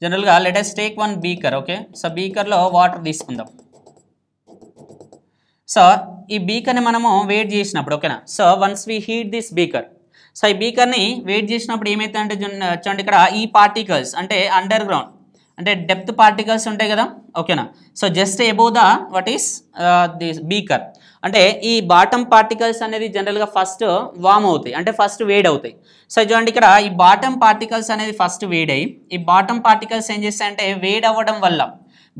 జనరల్గా let's take one beaker okay so బీకర్లో వాటర్ తీసుకుందాం సో ఈ బీకర్ని మనము వెయిట్ చేసినప్పుడు ఓకేనా so once we heat this beaker so ఈ బీకర్ని వెయిట్ చేసినప్పుడు ఏమైతుందంటే చూడండి ఇక్కడ ఈ పార్టికల్స్ అంటే అండర్ గ్రౌండ్ అంటే డెప్త్ పార్టికల్స్ ఉంటాయి కదా ఓకేనా so just above the what is this beaker అంటే ఈ బాటమ్ పార్టికల్స్ అనేది జనరల్గా ఫస్ట్ వామ్ అవుతాయి అంటే ఫస్ట్ వేడ్ అవుతాయి సో చూడండి ఇక్కడ ఈ బాటమ్ పార్టికల్స్ అనేది ఫస్ట్ వేడై ఈ బాటమ్ పార్టికల్స్ ఏం చేస్తాయంటే వేడ్ అవ్వడం వల్ల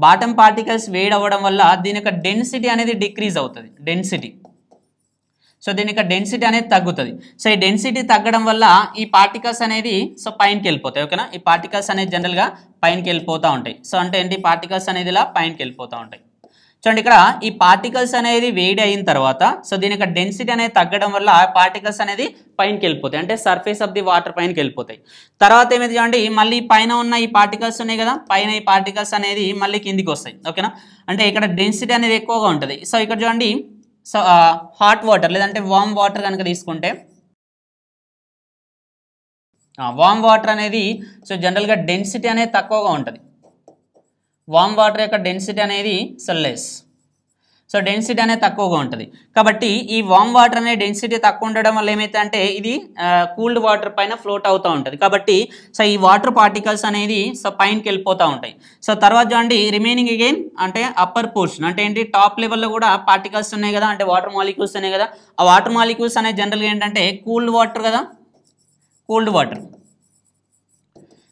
బాటమ్ పార్టికల్స్ వేడ్ అవ్వడం వల్ల దీని యొక్క డెన్సిటీ అనేది డిక్రీజ్ అవుతుంది డెన్సిటీ సో దీని యొక్క డెన్సిటీ అనేది తగ్గుతుంది సో ఈ డెన్సిటీ తగ్గడం వల్ల ఈ పార్టికల్స్ అనేది సో పైనకి వెళ్ళిపోతాయి ఓకేనా ఈ పార్టికల్స్ అనేది జనరల్గా పైనకి వెళ్ళిపోతూ ఉంటాయి సో అంటే ఏంటి పార్టికల్స్ అనేది ఇలా పైనకి వెళ్ళిపోతూ ఉంటాయి చూడండి ఇక్కడ ఈ పార్టికల్స్ అనేది వేడి అయిన తర్వాత సో దీని యొక్క డెన్సిటీ అనేది తగ్గడం వల్ల పార్టికల్స్ అనేది పైనకి వెళ్ళిపోతాయి అంటే సర్ఫేస్ ఆఫ్ ది వాటర్ పైనకి వెళ్ళిపోతాయి తర్వాత ఏమైంది చూడండి మళ్ళీ పైన ఉన్న ఈ పార్టికల్స్ ఉన్నాయి కదా పైన ఈ పార్టికల్స్ అనేది మళ్ళీ కిందికి వస్తాయి ఓకేనా అంటే ఇక్కడ డెన్సిటీ అనేది ఎక్కువగా ఉంటుంది సో ఇక్కడ చూడండి సో హాట్ వాటర్ లేదంటే వామ్ వాటర్ కనుక తీసుకుంటే వామ్ వాటర్ అనేది సో జనరల్గా డెన్సిటీ అనేది తక్కువగా ఉంటుంది వామ్ వాటర్ యొక్క డెన్సిటీ అనేది సెల్లెస్ సో డెన్సిటీ అనేది తక్కువగా ఉంటుంది కాబట్టి ఈ వామ్ వాటర్ అనే డెన్సిటీ తక్కువ ఉండడం వల్ల ఏమైతే ఇది కూల్డ్ వాటర్ పైన ఫ్లోట్ అవుతూ ఉంటుంది కాబట్టి సో ఈ వాటర్ పార్టికల్స్ అనేది సో పైనకి వెళ్ళిపోతూ ఉంటాయి సో తర్వాత చూడండి రిమైనింగ్ అగైన్ అంటే అప్పర్ పోర్షన్ అంటే ఏంటి టాప్ లెవెల్లో కూడా పార్టికల్స్ ఉన్నాయి కదా అంటే వాటర్ మాలిక్యూల్స్ ఉన్నాయి కదా ఆ వాటర్ మాలిక్యూల్స్ అనేది జనరల్గా ఏంటంటే కూల్డ్ వాటర్ కదా కూల్డ్ వాటర్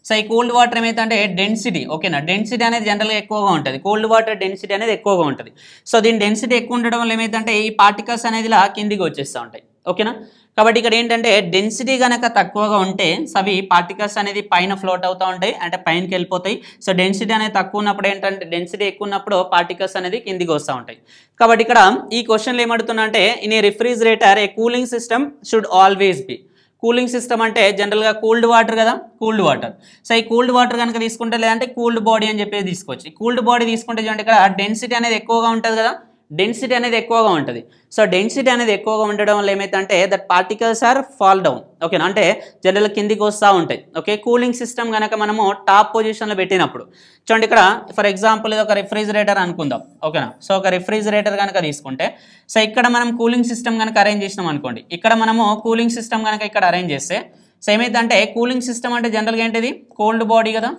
సో ఈ కూల్డ్ వాటర్ ఏమైతే డెన్సిటీ ఓకేనా డెన్సిటీ అనేది జనరల్గా ఎక్కువగా ఉంటుంది కోల్డ్ వాటర్ డెన్సిటీ అనేది ఎక్కువగా ఉంటుంది సో దీని డెన్సిటీ ఎక్కువ ఉండడం వల్ల ఏమైందంటే ఈ పార్టికల్స్ అనేది ఇలా కిందికి వచ్చేస్తూ ఉంటాయి ఓకేనా కాబట్టి ఇక్కడ ఏంటంటే డెన్సిటీ కనుక తక్కువగా ఉంటే అవి పార్టికల్స్ అనేది పైన ఫ్లోట్ అవుతూ ఉంటాయి అంటే పైనకి వెళ్ళిపోతాయి సో డెన్సిటీ అనేది తక్కువ ఉన్నప్పుడు ఏంటంటే డెన్సిటీ ఎక్కువ ఉన్నప్పుడు పార్టికల్స్ అనేది కిందికి వస్తూ ఉంటాయి కాబట్టి ఇక్కడ ఈ క్వశ్చన్లు ఏమడుతున్నా అంటే in a refrigerator a cooling system should always be cooling system అంటే జనరల్గా కూల్డ్ వాటర్ కదా కూల్డ్ వాటర్ సో ఈ కూల్డ్ వాటర్ కనుక తీసుకుంటే లేదంటే కూల్డ్ బాడీ అని చెప్పేసి తీసుకోవచ్చు కూల్డ్ బాడీ తీసుకుంటే చూడండి ఇక్కడ డెన్సిటీ అనేది ఎక్కువగా ఉంటుంది కదా డెన్సిటీ అనేది ఎక్కువగా ఉంటుంది సో డెన్సిటీ అనేది ఎక్కువగా ఉండడం వల్ల ఏమైతే that particles are fall down ఓకేనా అంటే జనరల్ కిందికి వస్తూ ఉంటాయి ఓకే కూలింగ్ సిస్టమ్ కనుక మనము టాప్ పొజిషన్లో పెట్టినప్పుడు చూడండి ఇక్కడ ఫర్ ఎగ్జాంపుల్ ఇది ఒక రిఫ్రిజిరేటర్ అనుకుందాం ఓకేనా సో ఒక రిఫ్రిజిరేటర్ కనుక తీసుకుంటే సో ఇక్కడ మనం కూలింగ్ సిస్టమ్ కనుక అరేంజ్ చేసినాం అనుకోండి ఇక్కడ మనము కూలింగ్ సిస్టమ్ కనుక ఇక్కడ అరేంజ్ చేస్తే సో అంటే కూలింగ్ సిస్టమ్ అంటే జనరల్గా ఏంటిది కోల్డ్ బాడీ కదా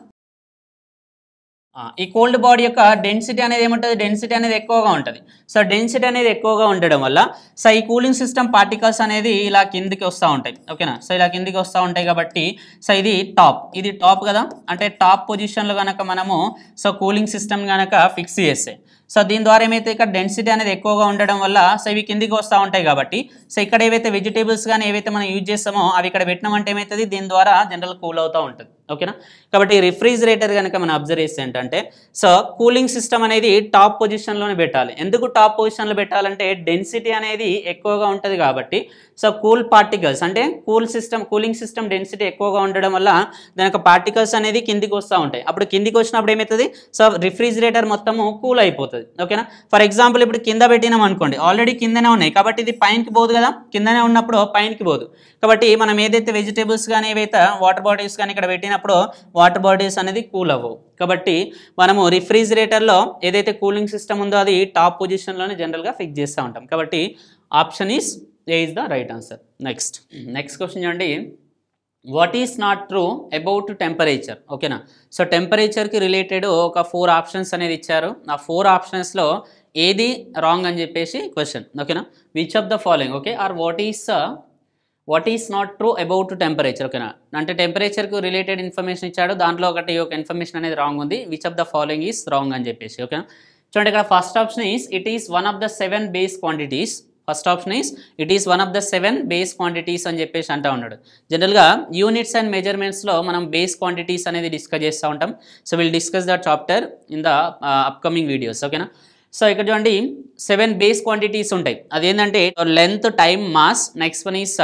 ఈ కోల్డ్ బాడీ యొక్క డెన్సిటీ అనేది ఏముంటుంది డెన్సిటీ అనేది ఎక్కువగా ఉంటుంది సో డెన్సిటీ అనేది ఎక్కువగా ఉండడం వల్ల సో ఈ కూలింగ్ సిస్టమ్ పార్టికల్స్ అనేది ఇలా కిందికి వస్తూ ఉంటాయి ఓకేనా సో ఇలా కిందికి వస్తూ ఉంటాయి కాబట్టి సో ఇది టాప్ ఇది టాప్ కదా అంటే టాప్ పొజిషన్లో కనుక మనము సో కూలింగ్ సిస్టమ్ కనుక ఫిక్స్ చేస్తే సో దీని ద్వారా ఏమైతే ఇక్కడ డెన్సిటీ అనేది ఎక్కువగా ఉండడం వల్ల సో ఇవి కిందికి వస్తూ ఉంటాయి కాబట్టి సో ఇక్కడ ఏవైతే వెజిటేబుల్స్ కానీ ఏవైతే మనం యూజ్ చేస్తామో అవి ఇక్కడ పెట్టినామంటే ఏమవుతుంది దీని ద్వారా జనరల్ కూల్ అవుతూ ఉంటుంది ఓకేనా కాబట్టి రిఫ్రిజిరేటర్ కనుక మనం అబ్జర్వ్ చేస్తే ఏంటంటే సో కూలింగ్ సిస్టమ్ అనేది టాప్ పొజిషన్లోనే పెట్టాలి ఎందుకు టాప్ పొజిషన్లో పెట్టాలంటే డెన్సిటీ అనేది ఎక్కువగా ఉంటుంది కాబట్టి సో కూల్ పార్టికల్స్ అంటే cool system cooling system density ఎక్కువగా ఉండడం వల్ల దాని పార్టికల్స్ అనేది కిందికి వస్తూ ఉంటాయి అప్పుడు కిందికి వచ్చినప్పుడు ఏమవుతుంది సో రిఫ్రిజిరేటర్ మొత్తము కూల్ అయిపోతుంది ఓకేనా ఫర్ ఎగ్జాంపుల్ ఇప్పుడు కింద పెట్టినాం అనుకోండి ఆల్రెడీ కిందనే ఉన్నాయి కాబట్టి ఇది పైన్కి పోదు కదా కిందనే ఉన్నప్పుడు పైన్కి పోదు కాబట్టి మనం ఏదైతే వెజిటేబుల్స్ కానీ ఏవైతే వాటర్ బాటిల్స్ కానీ ఇక్కడ పెట్టినప్పుడు వాటర్ బాడీస్ అనేది కూల్ అవ్వవు కాబట్టి మనము రిఫ్రిజిరేటర్లో ఏదైతే కూలింగ్ సిస్టమ్ ఉందో అది టాప్ పొజిషన్లోనే జనరల్గా ఫిక్స్ చేస్తూ ఉంటాం కాబట్టి option is A is the right answer next next question చూడండి what is not true about temperature ఓకేనా సో టెంపరేచర్కి రిలేటెడ్ ఒక ఫోర్ ఆప్షన్స్ అనేది ఇచ్చారు ఆ ఫోర్ ఆప్షన్స్లో ఏది రాంగ్ అని చెప్పేసి క్వశ్చన్ ఓకేనా which of the following okay or what is what is not true about temperature ఓకేనా అంటే టెంపరేచర్కి రిలేటెడ్ ఇన్ఫర్మేషన్ ఇచ్చాడు దాంట్లో ఒకటి ఒక ఇన్ఫర్మేషన్ అనేది రాంగ్ ఉంది which of the following is wrong అని చెప్పేసి ఓకేనా చూడండి ఇక్కడ first option is it is one of the seven base quantities first option is it is one of the seven base quantities అని చెప్పేసి అంటూ ఉన్నాడు జనరల్గా యూనిట్స్ అండ్ మెజర్మెంట్స్లో మనం బేస్ క్వాంటిటీస్ అనేది డిస్కస్ చేస్తూ ఉంటాం so will discuss the chapter in the upcoming videos ఓకేనా సో ఇక్కడ చూడండి సెవెన్ బేస్ క్వాంటిటీస్ ఉంటాయి అదేంటంటే length time mass next one is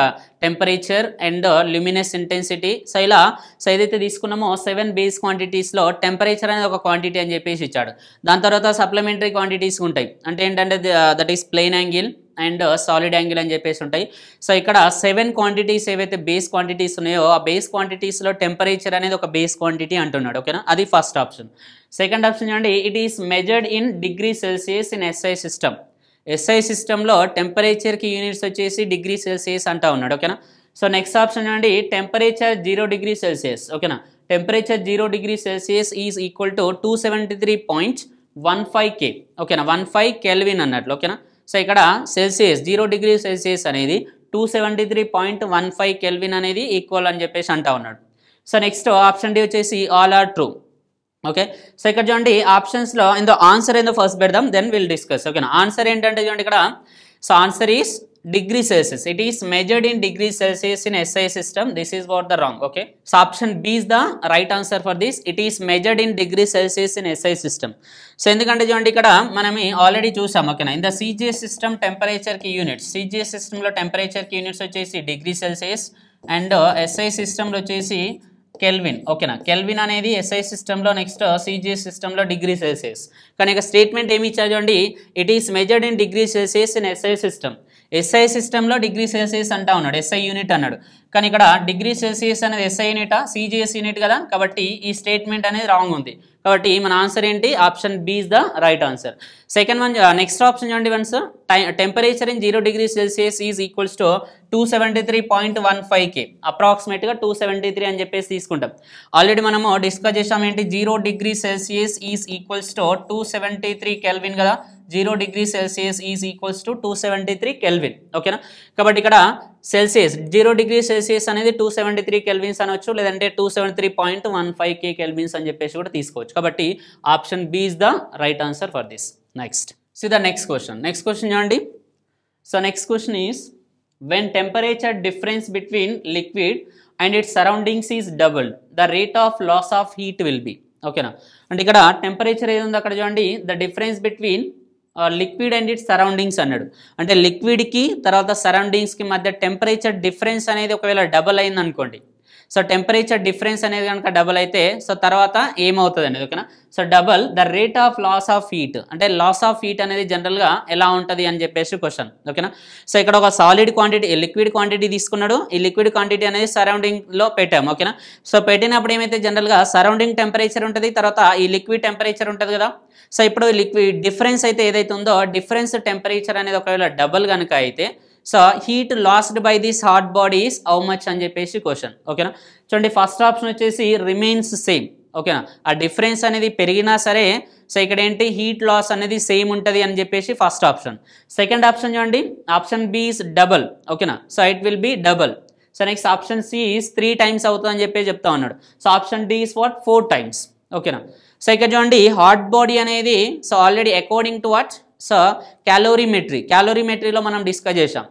temperature and luminous intensity so ఇలా సో ఏదైతే తీసుకున్నామో సెవెన్ బేస్ క్వాంటిటీస్లో టెంపరేచర్ అనేది ఒక క్వాంటిటీ అని చెప్పేసి ఇచ్చాడు దాని తర్వాత సప్లిమెంటరీ క్వాంటిటీస్ ఉంటాయి అంటే ఏంటంటే that is plane angle and solid angle అని చెప్పేసి ఉంటాయి సో ఇక్కడ సెవెన్ క్వాంటిటీస్ ఏవైతే బేస్ క్వాంటిటీస్ ఉన్నాయో ఆ బేస్ క్వాంటిటీస్లో టెంపరేచర్ అనేది ఒక బేస్ క్వాంటిటీ అంటున్నాడు ఓకేనా అది ఫస్ట్ ఆప్షన్ సెకండ్ ఆప్షన్ చూడండి it is measured in degree Celsius in SI system SI సిస్టంలో టెంపరేచర్కి యూనిట్స్ వచ్చేసి డిగ్రీ సెల్సియస్ అంటా ఉన్నాడు ఓకేనా సో నెక్స్ట్ ఆప్షన్ చూడండి టెంపరేచర్ జీరో డిగ్రీ సెల్సియస్ ఓకేనా temperature zero degree Celsius is equal to two seventy three point one five K ఓకేనా one five kelvin అన్నట్లు ఓకేనా సో ఇక్కడ సెల్సియస్ జీరో డిగ్రీ సెల్సియస్ అనేది two seventy three point one five kelvin అనేది equal అని చెప్పేసి అంటా ఉన్నాడు సో నెక్స్ట్ ఆప్షన్ డి వచ్చేసి all are true okay so ఇక్కడ చూడండి ఆప్షన్స్లో ఇందో ఆన్సర్ ఏందో ఫస్ట్ పెడదాం దెన్ విల్ డిస్కస్ ఓకేనా ఆన్సర్ ఏంటంటే చూడండి ఇక్కడ so answer is degree Celsius it is measured in degree Celsius in SI system This is what the wrong okay So option B is the right answer for this. It is measured in degree Celsius in SI system. So ఎందుకంటే చూడండి ఇక్కడ మనం already చూసాం ఓకేనా in the CGS system టెంపరేచర్కి units CGS సిస్టంలో టెంపరేచర్కి units వచ్చేసి డిగ్రీ సెల్సియస్ అండ్ ఎస్ఐ సిస్టమ్లో వచ్చేసి కెల్విన్ ఓకేనా కెల్విన్ అనేది ఎస్ఐ సిస్టంలో నెక్స్ట్ సిజిఎస్ సిస్టంలో డిగ్రీ సెల్సియస్ కానీ ఇక స్టేట్మెంట్ ఏమి ఇచ్చారు చూడండి it is measured in degree Celsius in SI system SI సిస్టంలో డిగ్రీ సెల్సియస్ అంటా ఉన్నాడు ఎస్ఐ యూనిట్ అన్నాడు కానీ ఇక్కడ డిగ్రీ సెల్సియస్ అనేది ఎస్ఐ యూనిటా సిజిఎస్ యూనిట్ కదా కాబట్టి ఈ స్టేట్మెంట్ అనేది రాంగ్ ఉంది కాబట్టి మన ఆన్సర్ ఏంటి option B is the right answer second one next option చూడండి once temperature in zero degree Celsius is equals to two seventy three point one five K అప్రాక్సిమేట్గా టూ సెవెంటీ త్రీ అని చెప్పేసి తీసుకుంటాం already మనము discuss చేసాం ఏంటి zero degree Celsius is equals to two seventy three kelvin కదా zero degree Celsius is equals to two seventy three kelvin ఓకేనా కాబట్టి ఇక్కడ సెల్సియస్ జీరో డిగ్రీ సెల్సియస్ అనేది టూ సెవెంటీ త్రీ కెల్విన్స్ అనవచ్చు లేదంటే two seventy three point one five K kelvins అని చెప్పేసి కూడా తీసుకోవచ్చు కాబట్టి option B is the right answer for this next see the next question next question చూడండి so next question is when temperature difference between liquid and its surroundings is double the rate of loss of heat will be ఓకేనా అంటే ఇక్కడ temperature ఏది ఉందో అక్కడ చూడండి the difference between liquid and it surroundings అన్నాడు అంటే లిక్విడ్కి తర్వాత సరౌండింగ్స్కి మధ్య టెంపరేచర్ డిఫరెన్స్ అనేది ఒకవేళ డబల్ అనుకోండి సో టెంపరేచర్ డిఫరెన్స్ అనేది కనుక డబల్ అయితే సో తర్వాత ఏమవుతుంది అండి ఓకేనా so double the rate of loss of heat అంటే లాస్ ఆఫ్ హీట్ అనేది జనరల్గా ఎలా ఉంటుంది అని చెప్పేసి క్వశ్చన్ ఓకేనా సో ఇక్కడ ఒక సాలిడ్ క్వాంటిటీ లిక్విడ్ క్వాంటిటీ తీసుకున్నాడు ఈ లిక్విడ్ క్వాంటిటీ అనేది సరౌండింగ్లో పెట్టాము ఓకేనా సో పెట్టినప్పుడు ఏమైతే జనరల్గా సరౌండింగ్ టెంపరేచర్ ఉంటుంది తర్వాత ఈ లిక్విడ్ టెంపరేచర్ ఉంటుంది కదా సో ఇప్పుడు లిక్విడ్ డిఫరెన్స్ అయితే ఏదైతే ఉందో డిఫరెన్స్ టెంపరేచర్ అనేది ఒకవేళ డబల్ కనుక అయితే so heat lost by this hot bodies how much అని చెప్పేసి క్వశ్చన్ ఓకేనా చూడండి ఫస్ట్ ఆప్షన్ వచ్చేసి రిమైన్స్ సేమ్ ఓకేనా ఆ డిఫరెన్స్ అనేది పెరిగినా సరే సో ఇక్కడ ఏంటి హీట్ లాస్ అనేది సేమ్ ఉంటుంది అని చెప్పేసి ఫస్ట్ ఆప్షన్ సెకండ్ ఆప్షన్ చూడండి ఆప్షన్ బి ఈస్ డబల్ ఓకేనా so it will be double so next option C is three times అవుతుందని చెప్పేసి చెప్తా ఉన్నాడు so option D is what four times ఓకేనా సో ఇక్కడ చూడండి హాట్ బాడీ అనేది so already according to what so calorimetry calorimetry మెట్రీలో మనం డిస్కస్ చేసాం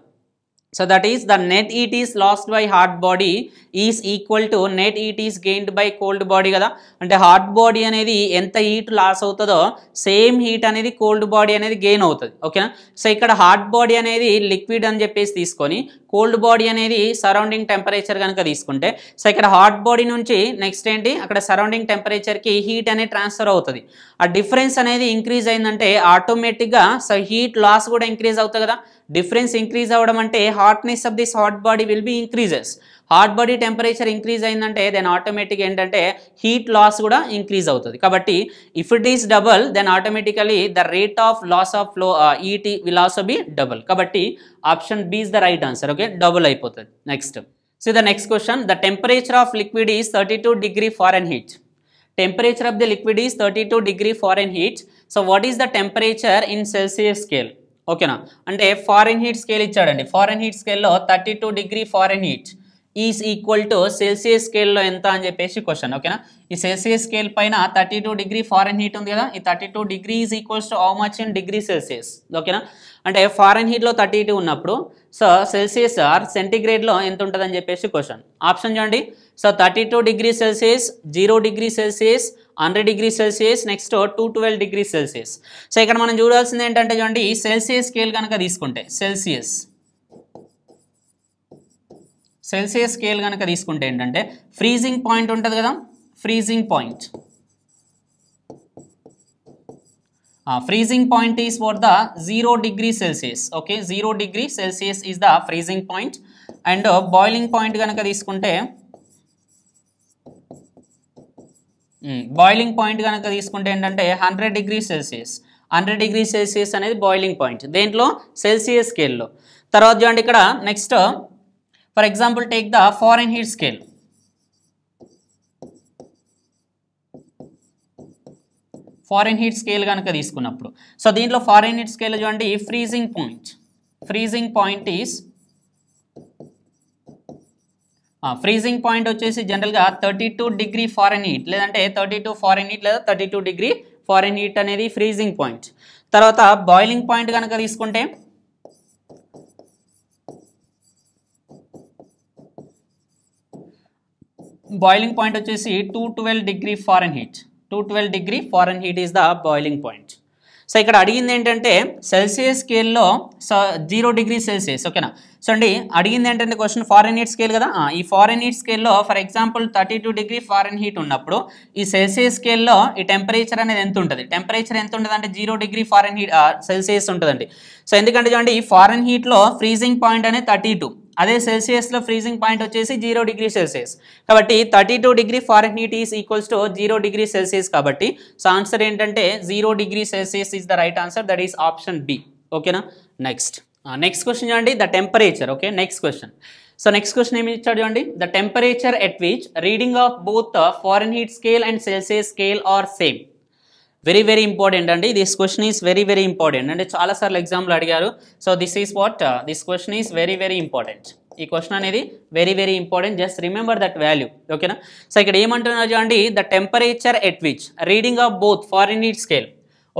So that is the net heat is lost by hot body is equal to net heat is gained by cold body కదా అంటే hot body అనేది ఎంత heat loss అవుతుందో same heat అనేది cold body అనేది గెయిన్ అవుతుంది ఓకేనా సో ఇక్కడ హాట్ బాడీ అనేది లిక్విడ్ అని చెప్పేసి తీసుకొని కోల్డ్ బాడీ అనేది సరౌండింగ్ టెంపరేచర్ కనుక తీసుకుంటే సో ఇక్కడ హాట్ బాడీ నుంచి నెక్స్ట్ ఏంటి అక్కడ సరౌండింగ్ టెంపరేచర్కి హీట్ అనేది ట్రాన్స్ఫర్ అవుతుంది ఆ డిఫరెన్స్ అనేది ఇంక్రీజ్ అయిందంటే ఆటోమేటిక్గా సో హీట్ లాస్ కూడా ఇంక్రీజ్ అవుతుంది కదా డిఫరెన్స్ ఇంక్రీజ్ అవ్వడం అంటే hotness of this hot body will be increases hot body temperature increase అయిందంటే దెన్ ఆటోమేటిక్ ఏంటంటే హీట్ లాస్ కూడా ఇంక్రీజ్ అవుతుంది కాబట్టి if it is double then automatically the rate of loss of flow heat will also be double కాబట్టి option B is the right answer okay double అయిపోతుంది next so the next question the temperature of liquid is thirty two degree Fahrenheit temperature of the liquid is thirty two degree Fahrenheit so what is the temperature in Celsius scale ఓకేనా అంటే Fahrenheit scale ఇచ్చాడండి Fahrenheit స్కేల్లో thirty two degree Fahrenheit is equal to Celsius స్కేల్లో ఎంత అని చెప్పేసి question ఓకేనా ఈ సెల్సియస్ స్కేల్ పైన thirty two degree Fahrenheit ఉంది కదా ఈ thirty two degree is equals to how much in degree Celsius ఓకేనా అంటే ఫారెన్ హీట్లో థర్టీ టూ ఉన్నప్పుడు సో సెల్సియస్ ఆర్ సెంటిగ్రేడ్లో ఎంత ఉంటుందని చెప్పేసి క్వశ్చన్ ఆప్షన్ చూడండి so thirty two degree Celsius zero degree Celsius hundred degree Celsius next two twelve degree Celsius so ఇక్కడ మనం చూడాల్సింది ఏంటంటే చూడండి సెల్సియస్ స్కేల్ కనుక తీసుకుంటే సెల్సియస్ సెల్సియస్ స్కేల్ కనుక తీసుకుంటే ఏంటంటే ఫ్రీజింగ్ పాయింట్ ఉంటుంది కదా freezing point freezing point is for the zero degree Celsius okay zero degree Celsius is the freezing point and boiling point కనుక తీసుకుంటే బాయిలింగ్ పాయింట్ కనుక తీసుకుంటే ఏంటంటే hundred degree Celsius hundred degree Celsius అనేది boiling point దేంట్లో Celsius స్కేల్లో తర్వాత చూడండి ఇక్కడ next for example take the Fahrenheit scale Fahrenheit scale కనుక తీసుకున్నప్పుడు సో దీంట్లో ఫారెన్ హీట్ స్కేల్ చూడండి freezing point freezing point is freezing point వచ్చేసి జనరల్గా thirty two degree Fahrenheit లేదంటే థర్టీ టూ ఫారెన్ హీట్ లేదా thirty two degree Fahrenheit అనేది freezing point తర్వాత బాయిలింగ్ పాయింట్ కనుక తీసుకుంటే బాయిలింగ్ పాయింట్ వచ్చేసి two twelve degree Fahrenheit two twelve degree Fahrenheit is the boiling point so ఇక్కడ అడిగింది ఏంటంటే సెల్సియస్ స్కేల్లో జీరో డిగ్రీ సెల్సియస్ ఓకేనా సో అండి అడిగింది ఏంటంటే క్వశ్చన్ ఫారెన్ హీట్ స్కేల్ కదా ఈ ఫారెన్ హీట్ స్కేల్లో for example thirty two degree Fahrenheit ఉన్నప్పుడు ఈ సెల్సియస్ స్కేల్లో ఈ టెంపరేచర్ అనేది ఎంత ఉంటుంది టెంపరేచర్ ఎంత ఉంటుంది అంటే zero degree Fahrenheit Celsius ఉంటుందండి సో ఎందుకంటే చూడండి ఈ ఫారెన్ హీట్లో ఫ్రీజింగ్ పాయింట్ అనేది థర్టీ అదే సెల్సియస్లో ఫ్రీజింగ్ పాయింట్ వచ్చేసి జీరో డిగ్రీ సెల్సియస్ కాబట్టి thirty two degree Fahrenheit is equals to zero degree Celsius కాబట్టి సో ఆన్సర్ ఏంటంటే zero degree Celsius is the right answer that is option B ఓకేనా next next question చూడండి the temperature okay next question so next question ఏమి ఇచ్చాడు చూడండి the temperature at which reading of both Fahrenheit scale and Celsius scale are same very very important అండి this question is very very important అంటే చాలాసార్లు ఎగ్జామ్లు అడిగారు so this is what this question is very very important ఈ question అనేది very very important just remember that value ఓకేనా so ఇక్కడ ఏమంటున్నారు చూడండి the temperature at which reading of both Fahrenheit scale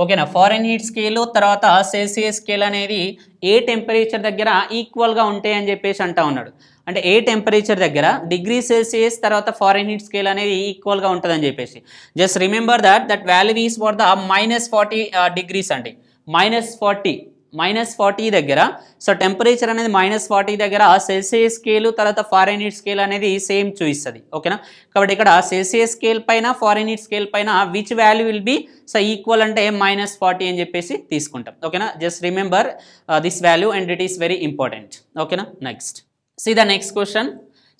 ఓకేనా ఫారెన్ హీట్ స్కేల్ తర్వాత Celsius scale అనేది ఏ టెంపరేచర్ దగ్గర ఈక్వల్గా ఉంటాయని చెప్పేసి అంటా ఉన్నాడు అంటే ఏ టెంపరేచర్ దగ్గర డిగ్రీ సెల్సియస్ తర్వాత ఫారెన్ హీట్ స్కేల్ అనేది ఈక్వల్గా ఉంటుందని చెప్పేసి just remember that that value is for the minus forty degrees అండి మైనస్ ఫార్టీ మైనస్ ఫార్టీ దగ్గర సో టెంపరేచర్ అనేది మైనస్ ఫార్టీ దగ్గర సెల్సియస్ స్కేల్ తర్వాత ఫారెన్ హీట్ స్కేల్ అనేది సేమ్ చూపిస్తుంది ఓకేనా కాబట్టి ఇక్కడ సెల్సియస్ స్కేల్ పైన ఫారెన్ హీట్ స్కేల్ పైన which value will be so equal అంటే మైనస్ ఫార్టీ అని చెప్పేసి తీసుకుంటాం ఓకేనా just remember this value and it is very important ఓకేనా next see the next question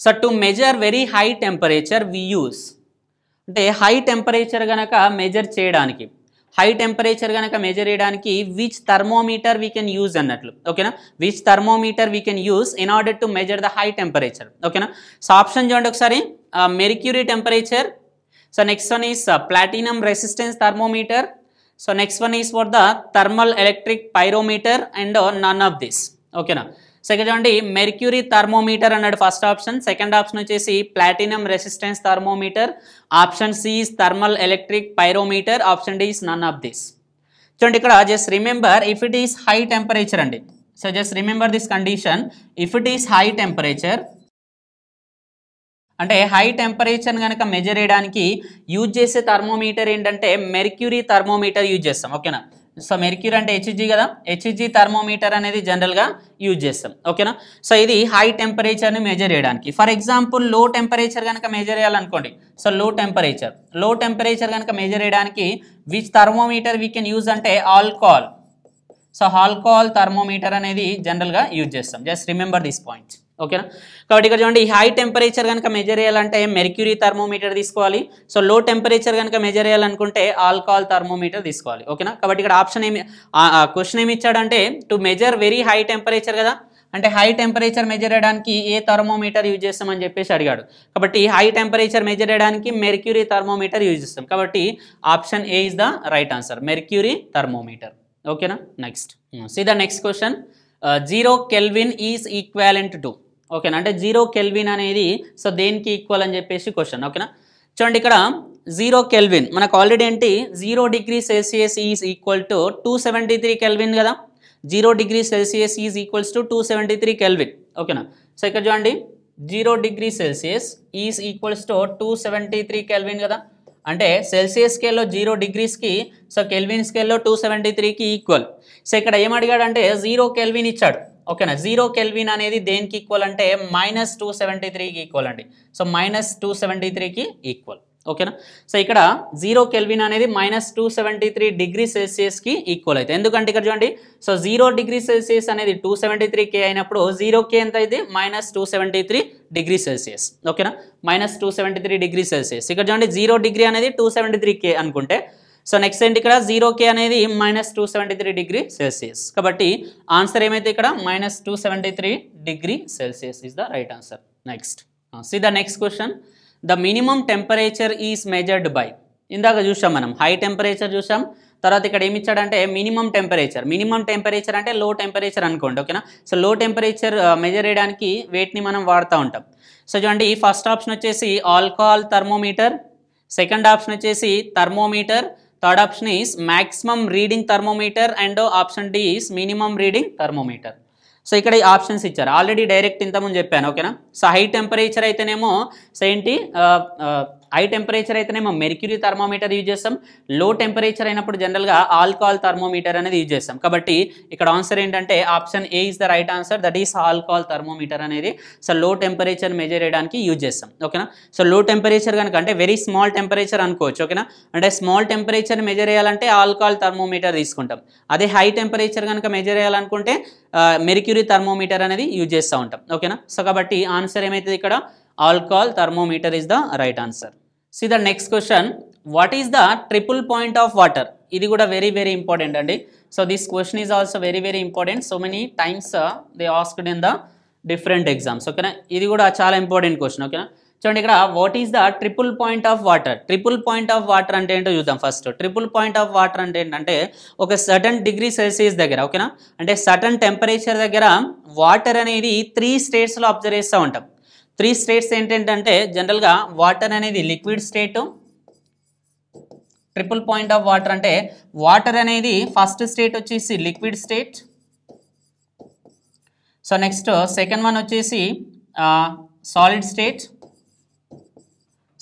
so to measure very high temperature we use అంటే high temperature కనుక measure చేయడానికి high temperature కనుక మెజర్ చేయడానికి which thermometer we can use అన్నట్లు ఓకేనా which thermometer we can use in order to measure the high temperature ఓకేనా so option చూడండి ఒకసారి mercury temperature so next one is platinum resistance thermometer so next one is for the thermal electric pyrometer and none of this ఓకేనా ఇక చూడండి mercury thermometer అన్నాడు first option second option వచ్చేసి platinum resistance thermometer option C is thermal electric pyrometer option D is none of this చూడండి ఇక్కడ just remember if it is high temperature అండి so just remember this condition if it is high temperature అంటే high temperature కనుక measure చేయడానికి use చేసే thermometer ఏంటంటే mercury thermometer use చేస్తాం ఓకేనా సో మెరిక్యూర్ అంటే హెచ్జీ కదా హెచ్జీ థర్మోమీటర్ అనేది జనరల్గా యూజ్ చేస్తాం ఓకేనా సో ఇది హై టెంపరేచర్ని మెజర్ చేయడానికి ఫర్ ఎగ్జాంపుల్ లో టెంపరేచర్ కనుక మెజర్ చేయాలనుకోండి so low temperature low temperature కనుక మెజర్ చేయడానికి which thermometer we can use అంటే ఆల్కహాల్ సో ఆల్కహాల్ థర్మోమీటర్ అనేది జనరల్గా యూజ్ చేస్తాం జస్ట్ రిమెంబర్ దిస్ పాయింట్స్ ఓకేనా కాబట్టి ఇక్కడ చూడండి హై టెంపరేచర్ కనుక మెజర్ చేయాలంటే మెర్క్యూరీ థర్మోమీటర్ తీసుకోవాలి సో లో టెంపరేచర్ కనుక మెజర్ చేయాలనుకుంటే ఆల్కహాల్ థర్మోమీటర్ తీసుకోవాలి ఓకేనా కాబట్టి ఇక్కడ ఆప్షన్ ఏమి క్వశ్చన్ ఏమి ఇచ్చాడంటే to measure very high temperature కదా అంటే హై టెంపరేచర్ మెజర్ చేయడానికి ఏ థర్మోమీటర్ యూజ్ చేస్తామని చెప్పేసి అడిగాడు కాబట్టి హై టెంపరేచర్ మెజర్ చేయడానికి మెర్క్యూరీ థర్మోమీటర్ యూజ్ చేస్తాం కాబట్టి option A is the right answer mercury thermometer ఓకేనా next see the next question zero kelvin is equivalent to ఓకేనా అంటే జీరో కెల్విన్ అనేది సో దేనికి ఈక్వల్ అని చెప్పేసి క్వశ్చన్ ఓకేనా చూడండి ఇక్కడ జీరో కెల్విన్ మనకు ఆల్రెడీ ఏంటి zero degree Celsius is equal to two seventy three kelvin కదా zero degree Celsius is equals to two seventy three kelvin ఓకేనా సో ఇక్కడ చూడండి zero degree Celsius is equals to two seventy three kelvin కదా అంటే Celsius స్కేల్లో zero డిగ్రీస్కి so kelvin స్కేల్లో two seventy త్రీకి ఈక్వల్ సో ఇక్కడ ఏమడిగాడంటే జీరో కెల్విన్ ఇచ్చాడు ఓకేనా జీరో కెల్విన్ అనేది దేనికి ఈక్వల్ అంటే మైనస్ టూ సెవెంటీ త్రీకి ఈక్వల్ అండి సో మైనస్ టూ సెవెంటీ త్రీకి ఈక్వల్ ఓకేనా సో ఇక్కడ జీరో కెల్విన్ అనేది minus two seventy three degree సెల్సియస్కి ఈక్వల్ అవుతుంది ఎందుకంటే ఇక్కడ చూడండి సో జీరో డిగ్రీ సెల్సియస్ అనేది టూ సెవెంటీ త్రీ కే అయినప్పుడు జీరో కే ఎంత అయితే minus two seventy three degree Celsius ఓకేనా minus two seventy three degree Celsius ఇక్కడ చూడండి జీరో డిగ్రీ అనేది టూ సెవెంటీ త్రీ కే అనుకుంటే సో నెక్స్ట్ ఏంటి ఇక్కడ జీరో కే అనేది minus two seventy three degree Celsius కాబట్టి ఆన్సర్ ఏమైతే ఇక్కడ minus two seventy three degree Celsius is the right answer next see the next question the minimum temperature is measured by ఇందాక చూసాం మనం high temperature చూసాం తర్వాత ఇక్కడ ఏమి ఇచ్చాడంటే మినిమం టెంపరేచర్ మినిమం టెంపరేచర్ అంటే లో టెంపరేచర్ అనుకోండి ఓకేనా సో లో టెంపరేచర్ మెజర్ చేయడానికి వెయిట్ని మనం వాడుతూ ఉంటాం సో చూడండి ఫస్ట్ ఆప్షన్ వచ్చేసి ఆల్కహాల్ థర్మోమీటర్ సెకండ్ ఆప్షన్ వచ్చేసి thermometer third option is maximum reading thermometer and option D is minimum reading thermometer so ఇక్కడ ఈ ఆప్షన్స్ ఇచ్చారు ఆల్రెడీ డైరెక్ట్ ఇంతకుముందు చెప్పాను ఓకేనా సో హై టెంపరేచర్ అయితేనేమో సో ఏంటి uh, uh, హై టెంపరేచర్ అయితేనేమో మెర్క్యూరీ థర్మోమీటర్ యూజ్ చేస్తాం లో టెంపరేచర్ అయినప్పుడు జనరల్గా ఆల్కహాల్ థర్మోమీటర్ అనేది యూజ్ చేస్తాం కాబట్టి ఇక్కడ ఆన్సర్ ఏంటంటే option A is the right answer that is alcohol thermometer అనేది సో లో టెంపరేచర్ మెజర్ చేయడానికి యూజ్ చేస్తాం ఓకేనా సో లో టెంపరేచర్ కనుక అంటే వెరీ స్మాల్ టెంపరేచర్ అనుకోవచ్చు ఓకేనా అంటే స్మాల్ టెంపరేచర్ మెజర్ చేయాలంటే ఆల్కహాల్ థర్మోమీటర్ తీసుకుంటాం అదే హై టెంపరేచర్ కనుక మెజర్ చేయాలనుకుంటే మెరిక్యూరీ థర్మోమీటర్ అనేది యూజ్ చేస్తూ ఉంటాం ఓకేనా సో కాబట్టి ఆన్సర్ ఏమవుతుంది ఇక్కడ alcohol thermometer is the right answer. See the next question. What is the triple point of water? ఇది కూడా వెరీ వెరీ ఇంపార్టెంట్ అండి so this question is also very very important so many times they asked in the different exams ఓకేనా ఇది కూడా చాలా important question ఓకేనా చూడండి ఇక్కడ what is the triple point of water triple point of water అంటే ఏంటో చూద్దాం first triple point of water అంటే ఏంటంటే ఒక సటన్ డిగ్రీ సెల్సియస్ దగ్గర ఓకేనా అంటే సటన్ టెంపరేచర్ దగ్గర వాటర్ అనేది త్రీ స్టేట్స్లో అబ్జర్వ్ చేస్తూ ఉంటాం త్రీ స్టేట్స్ ఏంటంటే జనరల్గా వాటర్ అనేది liquid state triple point of water అంటే వాటర్ అనేది ఫస్ట్ స్టేట్ వచ్చేసి liquid state so next second one వచ్చేసి solid state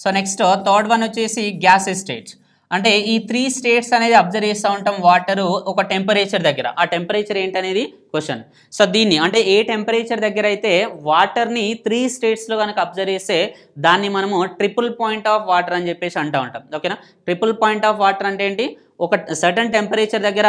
so next third one వచ్చేసి గ్యాస్ స్టేట్ అంటే ఈ త్రీ స్టేట్స్ అనేది అబ్జర్వ్ చేస్తూ ఉంటాం వాటర్ ఒక టెంపరేచర్ దగ్గర ఆ టెంపరేచర్ ఏంటనేది క్వశ్చన్ సో దీన్ని అంటే ఏ టెంపరేచర్ దగ్గర అయితే వాటర్ని త్రీ స్టేట్స్లో కనుక అబ్జర్వ్ చేస్తే దాన్ని మనము ట్రిపుల్ పాయింట్ ఆఫ్ వాటర్ అని చెప్పేసి అంటూ ఉంటాం ఓకేనా ట్రిపుల్ పాయింట్ ఆఫ్ వాటర్ అంటే ఏంటి ఒక సర్టన్ టెంపరేచర్ దగ్గర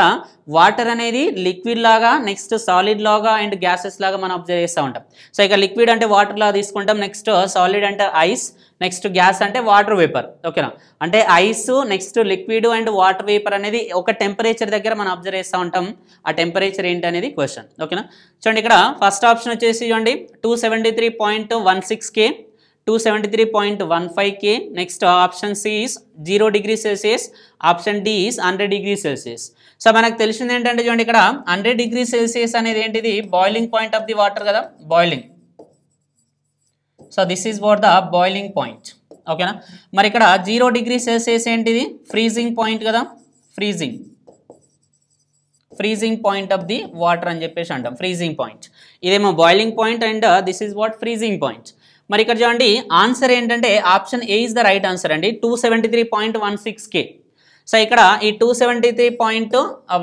వాటర్ అనేది లిక్విడ్ లాగా నెక్స్ట్ సాలిడ్ లాగా అండ్ గ్యాసెస్ లాగా మనం అబ్జర్వ్ చేస్తూ ఉంటాం సో ఇక లిక్విడ్ అంటే వాటర్ లాగా తీసుకుంటాం నెక్స్ట్ సాలిడ్ అంటే ఐస్ నెక్స్ట్ గ్యాస్ అంటే వాటర్ వేపర్ ఓకేనా అంటే ice next liquid and water vapour అనేది ఒక టెంపరేచర్ దగ్గర మనం అబ్జర్వ్ చేస్తూ ఉంటాం ఆ టెంపరేచర్ ఏంటి అనేది క్వశ్చన్ ఓకేనా చూడండి ఇక్కడ ఫస్ట్ ఆప్షన్ వచ్చేసి చూడండి two seventy three point one six K 273.15K. Next option C is 0 degree Celsius. Option D is hundred degree Celsius so మనకు తెలిసింది ఏంటంటే చూడండి ఇక్కడ హండ్రెడ్ డిగ్రీ సెల్సియస్ అనేది ఏంటిది boiling point of the water కదా boiling so this is what the boiling point ఓకేనా మరి ఇక్కడ జీరో డిగ్రీ సెల్సియస్ ఏంటిది ఫ్రీజింగ్ పాయింట్ కదా freezing freezing point of the water అని చెప్పేసి అంటాం ఫ్రీజింగ్ పాయింట్ ఇదేమో boiling point and this is what freezing point మరి ఇక్కడ చూడండి ఆన్సర్ ఏంటంటే option A is the right answer అండి two seventy three point one six K so ఇక్కడ ఈ two seventy three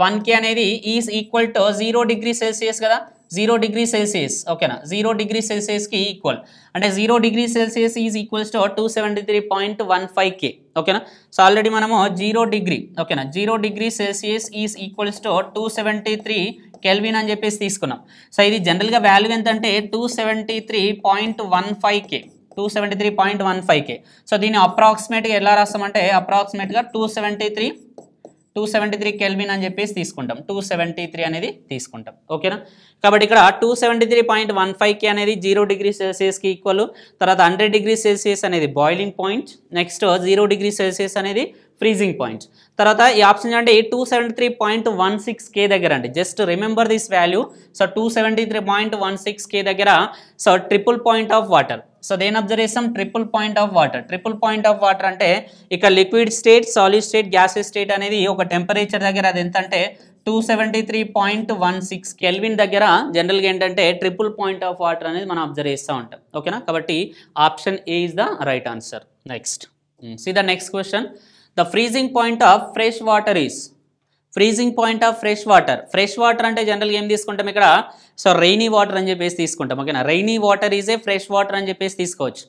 one K అనేది is equal to zero degree Celsius కదా zero degree Celsius ఓకేనా జీరో డిగ్రీ సెల్సియస్కి equal అంటే zero degree Celsius is equals to two seventy three point one five K ఓకేనా so already మనము zero degree ఓకేనా zero degree Celsius is equals to two seventy three kelvin అని చెప్పేసి తీసుకున్నాం so ఇది జనరల్గా వాల్యూ ఎంత అంటే two seventy three point one five K two seventy three point one five K so దీన్ని అప్రాక్సిమేట్గా ఎలా రాస్తామంటే అప్రాక్సిమేట్గా two seventy three two seventy three kelvin అని చెప్పేసి తీసుకుంటాం టూ సెవెంటీ త్రీ అనేది తీసుకుంటాం ఓకేనా కాబట్టి ఇక్కడ two seventy three point one five K అనేది జీరో డిగ్రీ సెల్సియస్కి ఈక్వల్ తర్వాత హండ్రెడ్ డిగ్రీ సెల్సియస్ అనేది boiling point next zero degree Celsius అనేది ఫ్రీజింగ్ పాయింట్ తర్వాత ఈ ఆప్షన్ అంటే two seventy three point one six K దగ్గర అండి just remember this value so two seventy three point one six K దగ్గర so triple point of water so దేని observe చేస్తాం triple point of water triple point of water అంటే ఇక liquid state solid state gas state అనేది ఒక temperature దగ్గర అది ఎంత అంటే two seventy three point one six kelvin దగ్గర జనరల్గా ఏంటంటే ట్రిపుల్ పాయింట్ ఆఫ్ వాటర్ అనేది మనం అబ్జర్వ్ చేస్తూ ఉంటాం ఓకేనా కాబట్టి option A is the right answer next see the next question the freezing point of fresh water is freezing point of fresh water fresh water అంటే జనరల్గా ఏం తీసుకుంటాం ఇక్కడ సో రెయినీ వాటర్ అని చెప్పేసి తీసుకుంటాం ఓకేనా rainy water is a fresh water అని చెప్పేసి తీసుకోవచ్చు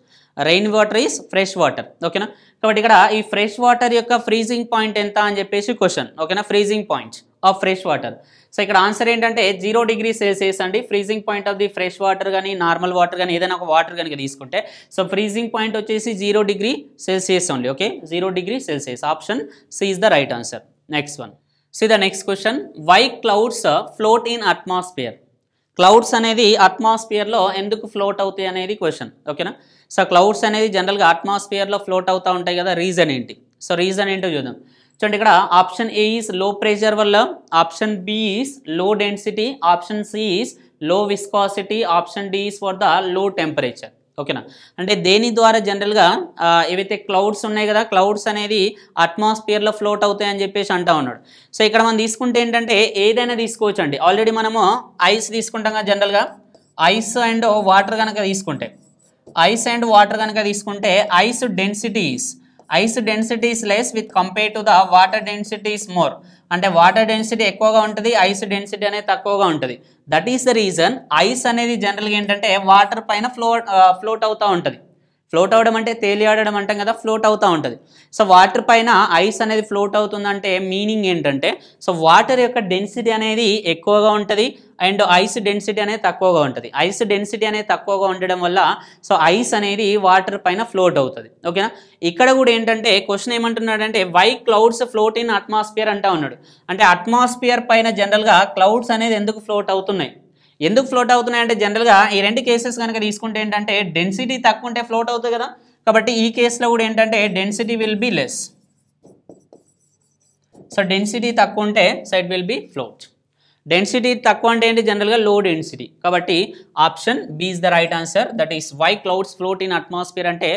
rain water is fresh water ఓకేనా కాబట్టి ఇక్కడ ఈ ఫ్రెష్ వాటర్ యొక్క ఫ్రీజింగ్ పాయింట్ ఎంత అని చెప్పేసి క్వశ్చన్ ఓకేనా freezing point of fresh water so ఇక్కడ ఆన్సర్ ఏంటంటే జీరో డిగ్రీ సెల్సియస్ అండి freezing point of the fresh water కానీ నార్మల్ వాటర్ కానీ ఏదైనా ఒక వాటర్ కనుక తీసుకుంటే సో ఫ్రీజింగ్ పాయింట్ వచ్చేసి zero degree Celsius only okay zero degree Celsius option C is the right answer next one see the next question why clouds float in atmosphere clouds అనేది అట్మాస్ఫియర్లో ఎందుకు float అవుతాయి అనేది question ఓకేనా so clouds అనేది జనరల్గా అట్మాస్ఫియర్లో float అవుతూ ఉంటాయి కదా రీజన్ ఏంటి సో రీజన్ ఏంటో చూద్దాం చూడండి ఇక్కడ option A is low pressure వల్ల option B is low density option C is low viscosity option D is for the low temperature ఓకేనా అంటే దేని ద్వారా జనరల్గా ఏవైతే క్లౌడ్స్ ఉన్నాయి కదా క్లౌడ్స్ అనేది అట్మాస్ఫియర్లో ఫ్లోట్ అవుతాయని చెప్పేసి అంటా ఉన్నాడు సో ఇక్కడ మనం తీసుకుంటే ఏంటంటే ఏదైనా తీసుకోవచ్చు అండి ఆల్రెడీ మనము ఐస్ తీసుకుంటాం కదా జనరల్గా ఐస్ అండ్ వాటర్ కనుక తీసుకుంటే ఐస్ అండ్ వాటర్ కనుక తీసుకుంటే ice densities ice densities less with compare to the water densities more అంటే వాటర్ డెన్సిటీ ఎక్కువగా ఉంటుంది ఐస్ డెన్సిటీ అనేది తక్కువగా ఉంటుంది that is the reason ice అనేది జనరల్గా ఏంటంటే వాటర్ పైన ఫ్లో ఫ్లోట్ uh, అవుతూ ఉంటుంది ఫ్లోట్ అవడం అంటే తేలియాడడం అంటాం కదా ఫ్లోట్ అవుతూ ఉంటుంది సో వాటర్ పైన ఐస్ అనేది ఫ్లోట్ అవుతుందంటే మీనింగ్ ఏంటంటే సో వాటర్ యొక్క డెన్సిటీ అనేది ఎక్కువగా ఉంటుంది అండ్ ఐస్ డెన్సిటీ అనేది తక్కువగా ఉంటుంది ఐస్ డెన్సిటీ అనేది తక్కువగా ఉండడం వల్ల సో ఐస్ అనేది వాటర్ పైన ఫ్లోట్ అవుతుంది ఓకేనా ఇక్కడ కూడా ఏంటంటే క్వశ్చన్ ఏమంటున్నాడంటే why clouds float in atmosphere అంటా ఉన్నాడు అంటే అట్మాస్ఫియర్ పైన జనరల్గా క్లౌడ్స్ అనేది ఎందుకు ఫ్లోట్ అవుతున్నాయి ఎందుకు ఫ్లోట్ అవుతున్నాయంటే జనరల్గా ఈ రెండు కేసెస్ కనుక తీసుకుంటే ఏంటంటే డెన్సిటీ తక్కువ ఉంటే ఫ్లోట్ అవుతుంది కదా కాబట్టి ఈ కేసులో కూడా ఏంటంటే density will be less so density తక్కువ ఉంటే so it will be float density తక్కువ అంటే ఏంటి జనరల్గా లో డెన్సిటీ కాబట్టి option B is the right answer that is why clouds float in atmosphere అంటే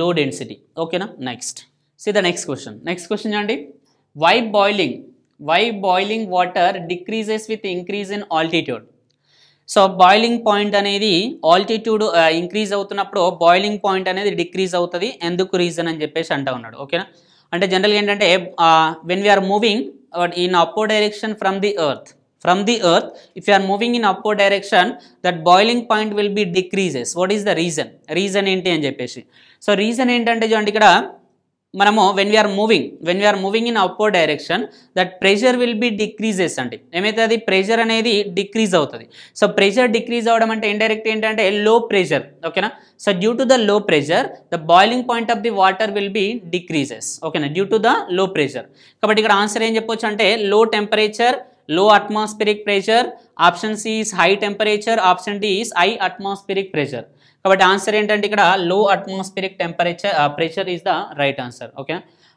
లో డెన్సిటీ ఓకేనా next see the next question next question చూడండి why boiling why boiling water decreases with increase in altitude so boiling point అనేది altitude increase uh, అవుతున్నప్పుడు boiling point అనేది decrease అవుతుంది ఎందుకు reason అని చెప్పేసి అంటా ఉన్నాడు ఓకేనా అంటే జనరల్గా ఏంటంటే when we are moving in upper direction from the earth from the earth if you are moving in upper direction that boiling point will be decreases what is the reason reason ఏంటి అని చెప్పేసి సో రీజన్ ఏంటంటే చూడండి ఇక్కడ మనము when we are moving when we are moving in upper direction that pressure will be decreases అండి అది pressure అనేది డిక్రీజ్ అవుతుంది సో ప్రెషర్ డిక్రీజ్ అవడం అంటే ఇండైరెక్ట్ ఏంటంటే లో ప్రెషర్ ఓకేనా so due to the low pressure the boiling point of the water will be decreases ఓకేనా due to the low pressure కాబట్టి ఇక్కడ ఆన్సర్ ఏం చెప్పొచ్చు అంటే low temperature low atmospheric pressure option C is high temperature option D is high atmospheric pressure కాబట్టి answer ఏంటంటే ఇక్కడ low atmospheric temperature pressure is the right answer okay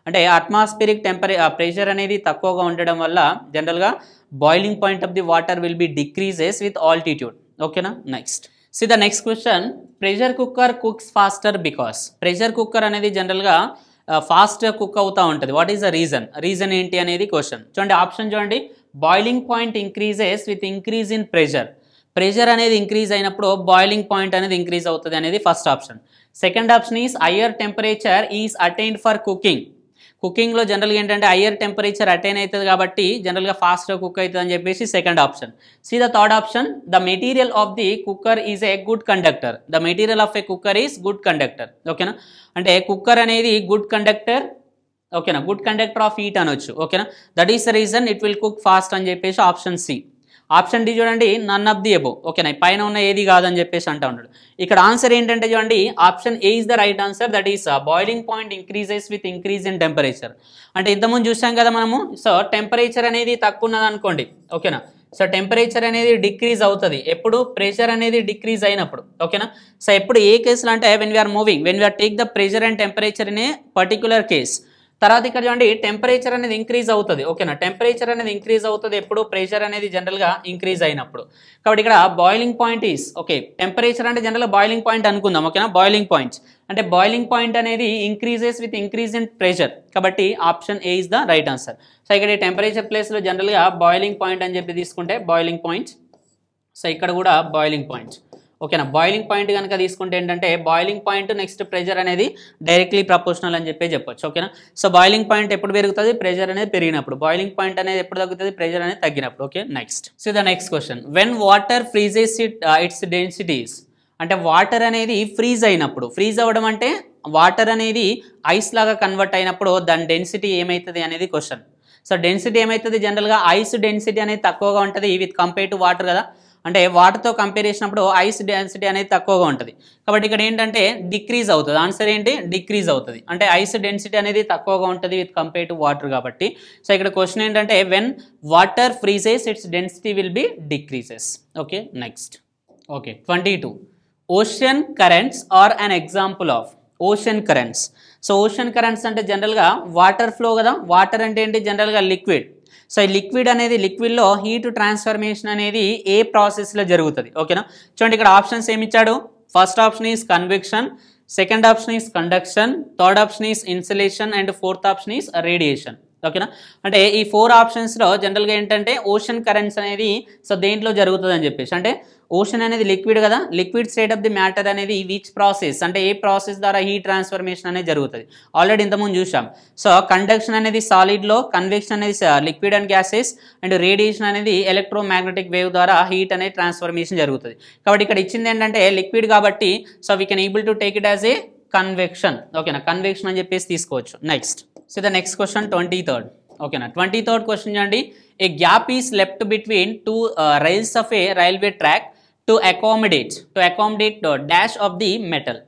అంటే atmospheric టెంపరే ప్రెషర్ అనేది తక్కువగా ఉండడం వల్ల జనరల్గా boiling point of the water will be decreases with altitude ఓకేనా next see the next question pressure cooker cooks faster because pressure cooker అనేది జనరల్గా ఫాస్ట్ కుక్ అవుతూ ఉంటుంది what is the reason reason ఏంటి అనేది క్వశ్చన్ చూడండి ఆప్షన్ చూడండి boiling point increases with increase in pressure pressure అనేది ఇంక్రీజ్ అయినప్పుడు బాయిలింగ్ పాయింట్ అనేది ఇంక్రీజ్ అవుతుంది అనేది first option second option is higher temperature is attained for cooking కుకింగ్లో జనరల్గా ఏంటంటే హయ్యర్ టెంపరేచర్ అటైన్ అవుతుంది కాబట్టి జనరల్గా ఫాస్ట్గా కుక్ అవుతుంది అని చెప్పేసి second option see the third option the material of the cooker is a good conductor the material of a cooker is good conductor ఓకేనా అంటే కుక్కర్ అనేది గుడ్ కండక్టర్ ఓకేనా గుడ్ కండక్టర్ ఆఫ్ హీట్ అనొచ్చు ఓకేనా that is the reason it will cook fast అని చెప్పేసి option C option D చూడండి none of the above ఓకేనా పైన ఉన్న ఏది కాదని చెప్పేసి అంటా ఉన్నాడు ఇక్కడ ఆన్సర్ ఏంటంటే చూడండి option A is the right answer that is boiling point increases with increase in temperature అంటే ఇంతకుముందు చూసాం కదా మనము సో టెంపరేచర్ అనేది తక్కువ ఉన్నది అనుకోండి ఓకేనా సో టెంపరేచర్ అనేది డిక్రీజ్ అవుతుంది ఎప్పుడు ప్రెషర్ అనేది డిక్రీజ్ అయినప్పుడు ఓకేనా సో ఎప్పుడు ఏ కేసులు అంటే when we are moving when we are take the pressure and temperature in a particular case తర్వాత ఇక్కడ చూడండి టెంపరేచర్ అనేది ఇంక్రీజ్ అవుతుంది ఓకేనా టెంపరేచర్ అనేది ఇంక్రీజ్ అవుతుంది ఎప్పుడు ప్రెషర్ అనేది జనరల్గా ఇంక్రీజ్ అయినప్పుడు కాబట్టి ఇక్కడ boiling point is okay temperature అంటే జనరల్గా బాయిలింగ్ పాయింట్ అనుకుందాం ఓకేనా బాయిలింగ్ పాయింట్స్ అంటే బాయిలింగ్ పాయింట్ అనేది increases with increase in pressure కాబట్టి option A is the right answer so ఇక్కడ టెంపరేచర్ ప్లేస్లో జనరల్గా బాయిలింగ్ పాయింట్ అని చెప్పి తీసుకుంటే బాయిలింగ్ పాయింట్స్ సో ఇక్కడ కూడా బాయిలింగ్ పాయింట్ ఓకేనా బాయిలింగ్ పాయింట్ కనుక తీసుకుంటే ఏంటంటే బాయిలింగ్ పాయింట్ నెక్స్ట్ ప్రెజర్ అనేది డైరెక్ట్లీ ప్రపోర్షనల్ అని చెప్పి చెప్పొచ్చు ఓకేనా సో బాయిలింగ్ పాయింట్ ఎప్పుడు పెరుగుతుంది ప్రెజర్ అనేది పెరిగినప్పుడు బాయిలింగ్ పాయింట్ అనేది ఎప్పుడు తగ్గుతుంది ప్రెజర్ అనేది తగ్గినప్పుడు okay next so the next question when water freezes it its densities అంటే వాటర్ అనేది ఫ్రీజ్ అయినప్పుడు ఫ్రీజ్ అవ్వడం అంటే వాటర్ అనేది ఐస్ లాగా కన్వర్ట్ అయినప్పుడు దాని డెన్సిటీ ఏమవుతుంది అనేది క్వశ్చన్ సో డెన్సిటీ ఏమవుతుంది జనరల్గా ఐస్ డెన్సిటీ అనేది తక్కువగా ఉంటుంది విత్ కంపేర్ టు వాటర్ కదా అంటే వాటర్తో కంపేర్ చేసినప్పుడు ఐస్ డెన్సిటీ అనేది తక్కువగా ఉంటుంది కాబట్టి ఇక్కడ ఏంటంటే డిక్రీజ్ అవుతుంది ఆన్సర్ ఏంటి డిక్రీజ్ అవుతుంది అంటే ఐస్ డెన్సిటీ అనేది తక్కువగా ఉంటుంది విత్ కంపేర్ టు వాటర్ కాబట్టి సో ఇక్కడ క్వశ్చన్ ఏంటంటే when water freezes its density will be decreases okay next okay twenty two ocean currents are an example of ocean currents so ocean currents అంటే జనరల్గా water flow కదా water అంటే ఏంటి జనరల్గా liquid so ఈ liquid అనేది లిక్విడ్లో heat transformation అనేది ఏ ప్రాసెస్లో జరుగుతుంది ఓకేనా చూడండి ఇక్కడ ఆప్షన్స్ ఏమి ఇచ్చాడు first option is convection second option is conduction third option is insulation and fourth option is radiation ఓకేనా అంటే ఈ ఫోర్ ఆప్షన్స్లో జనరల్గా ఏంటంటే ఓషన్ కరెంట్స్ అనేది సో దేంట్లో జరుగుతుంది అని చెప్పేసి అంటే ఓషన్ అనేది లిక్విడ్ కదా liquid state of the matter అనేది విచ్ ప్రాసెస్ అంటే ఏ ప్రాసెస్ ద్వారా హీట్ ట్రాన్స్ఫర్మేషన్ అనేది జరుగుతుంది ఆల్రెడీ ఇంతకుముందు చూసాం సో కండక్షన్ అనేది సాలిడ్లో కన్వెక్షన్ అనేది liquid and gases and radiation అనేది ఎలక్ట్రోమాగ్నెటిక్ వేవ్ ద్వారా హీట్ అనేది ట్రాన్స్ఫర్మేషన్ జరుగుతుంది కాబట్టి ఇక్కడ ఇచ్చింది ఏంటంటే లిక్విడ్ కాబట్టి so we can able to take it as a convection ఓకేనా కన్వెక్షన్ అని చెప్పేసి తీసుకోవచ్చు next so the next question twenty third ఓకేనా ట్వంటీ థర్డ్ క్వశ్చన్ చూడండి a gap is left between two rails of a railway track to accommodate to accommodate dash of the metal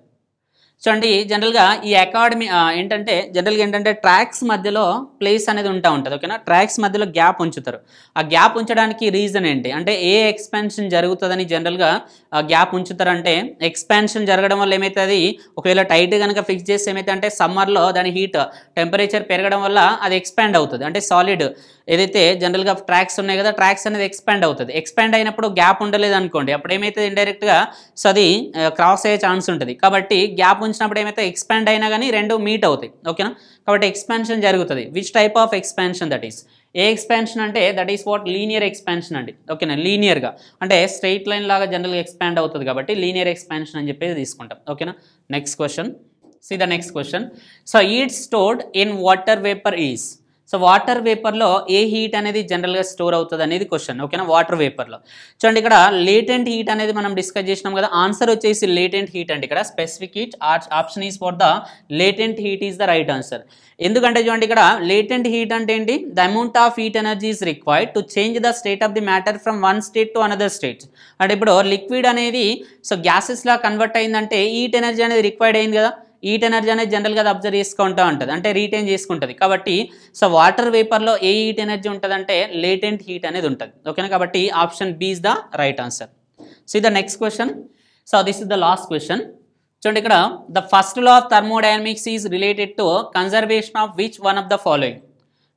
చూడండి జనరల్గా ఈ academy ఏంటంటే జనరల్గా ఏంటంటే ట్రాక్స్ మధ్యలో place అనేది ఉంటా ఉంటుంది ఓకేనా ట్రాక్స్ మధ్యలో గ్యాప్ ఉంచుతారు ఆ గ్యాప్ ఉంచడానికి రీజన్ ఏంటి అంటే ఏ ఎక్స్పెన్షన్ జరుగుతుందని జనరల్గా గ్యాప్ ఉంచుతారంటే ఎక్స్పెన్షన్ జరగడం వల్ల ఏమవుతుంది ఒకవేళ టైట్ కనుక ఫిక్స్ చేస్తే ఏమైతే అంటే సమ్మర్లో దాని హీట్ టెంపరేచర్ పెరగడం వల్ల అది ఎక్స్పాండ్ అవుతుంది అంటే సాలిడ్ ఏదైతే జనరల్గా ట్రాక్స్ ఉన్నాయి కదా ట్రాక్స్ అనేది ఎక్స్పాండ్ అవుతుంది ఎక్స్పాండ్ అయినప్పుడు గ్యాప్ ఉండలేదు అనుకోండి అప్పుడు ఏమైతే ఇండైరెక్ట్గా సో అది క్రాస్ అయ్యే ఛాన్స్ ఉంటుంది కాబట్టి గ్యాప్ ఉంచినప్పుడు ఏమైతే ఎక్స్పాండ్ అయినా కానీ రెండు మీట్ అవుతాయి ఓకేనా కాబట్టి ఎక్స్పాన్షన్ జరుగుతుంది which type of expansion that is a expansion అంటే that is what linear expansion అండి ఓకేనా లీనియర్గా అంటే స్ట్రైట్ లైన్ లాగా జనరల్గా ఎక్స్పాండ్ అవుతుంది కాబట్టి లీనియర్ ఎక్స్పాన్షన్ అని చెప్పేసి తీసుకుంటాం ఓకేనా next question see the next question so heat stored in water vapour is so water వేపర్లో ఏ హీట్ అనేది జనరల్గా స్టోర్ అవుతుంది అనేది క్వశ్చన్ ఓకేనా వాటర్ వేపర్లో చూడండి ఇక్కడ లేటెంట్ హీట్ అనేది మనం డిస్కస్ చేసినాం కదా ఆన్సర్ వచ్చేసి లేటెంట్ హీట్ అండి ఇక్కడ specific heat option is for the latent heat is the right answer ఎందుకంటే చూడండి ఇక్కడ లేటెంట్ హీట్ అంటే ఏంటి the amount of heat energy is required to change the state of the matter from one state to another state అంటే ఇప్పుడు liquid అనేది so గ్యాసెస్లా convert అయిందంటే హీట్ ఎనర్జీ అనేది రిక్వైర్డ్ అయింది కదా హీట్ ఎనర్జీ అనేది జనరల్గా అబ్జర్వ్ చేసుకుంటూ ఉంటుంది అంటే రీటైన్ చేసుకుంటుంది కాబట్టి సో వాటర్ వేపర్లో ఏ హీట్ ఎనర్జీ ఉంటుందంటే లేటెంట్ హీట్ అనేది ఉంటుంది ఓకేనా కాబట్టి option B is the right answer so the next question so this is the last question చూడండి ఇక్కడ the first law of thermodynamics is related to conservation of which one of the following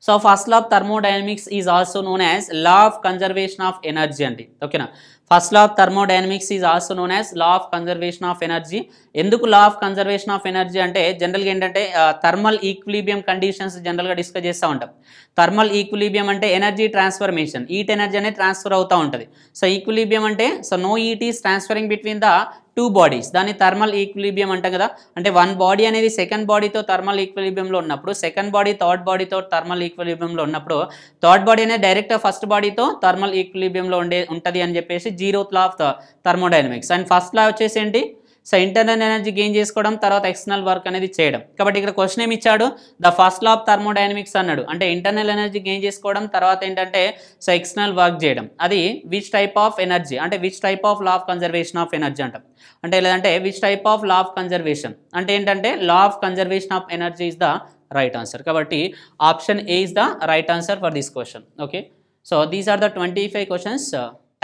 so first law of thermodynamics is also known as law of conservation of energy అండి ఓకేనా first law of thermodynamics is also known as law of conservation of energy ఎందుకు law of conservation of energy అంటే జనరల్గా ఏంటంటే thermal equilibrium conditions జనరల్గా discuss చేస్తూ ఉంటాం thermal equilibrium అంటే ఎనర్జీ ట్రాన్స్ఫర్మేషన్ ఈట్ ఎనర్జీ అనేది ట్రాన్స్ఫర్ అవుతూ ఉంటుంది సో ఈక్విలీబియం అంటే so no heat is transferring between the two bodies దాన్ని థర్మల్ ఈక్విలిబియం అంటాం కదా అంటే వన్ బాడీ అనేది సెకండ్ బాడీతో థర్మల్ ఈక్విలీబియంలో ఉన్నప్పుడు సెకండ్ బాడీ థర్డ్ బాడీతో థర్మల్ ఈక్విలీబియంలో ఉన్నప్పుడు థర్డ్ బాడీ అనేది డైరెక్ట్ ఫస్ట్ బాడీతో థర్మల్ ఈక్విలీబియంలో ఉండే ఉంటుంది అని చెప్పేసి zero law of thermodynamics and first law వచ్చేసి ఏంటి సో ఇంటర్నల్ ఎనర్జీ గెయిన్ చేసుకోవడం తర్వాత ఎక్స్టర్నల్ వర్క్ అనేది చేయడం కాబట్టి ఇక్కడ క్వశ్చన్ ఏమి ఇచ్చాడు the first law of thermodynamics అన్నాడు అంటే ఇంటర్నల్ ఎనర్జీ గెయిన్ చేసుకోవడం తర్వాత ఏంటంటే సో ఎక్స్టర్నల్ వర్క్ చేయడం అది విచ్ టైప్ ఆఫ్ ఎనర్జీ అంటే which type of law of conservation of energy అంట అంటే లేదంటే which type of law of conservation అంటే ఏంటంటే law of conservation of energy is the right answer కాబట్టి option A is the right answer for this question okay so these are the twenty five questions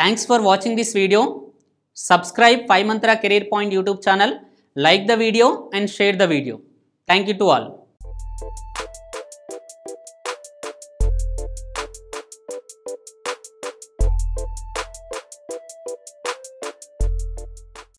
thanks for watching this video Subscribe 5 Mantra Career Point YouTube channel. Like the video and share the video. Thank you to all.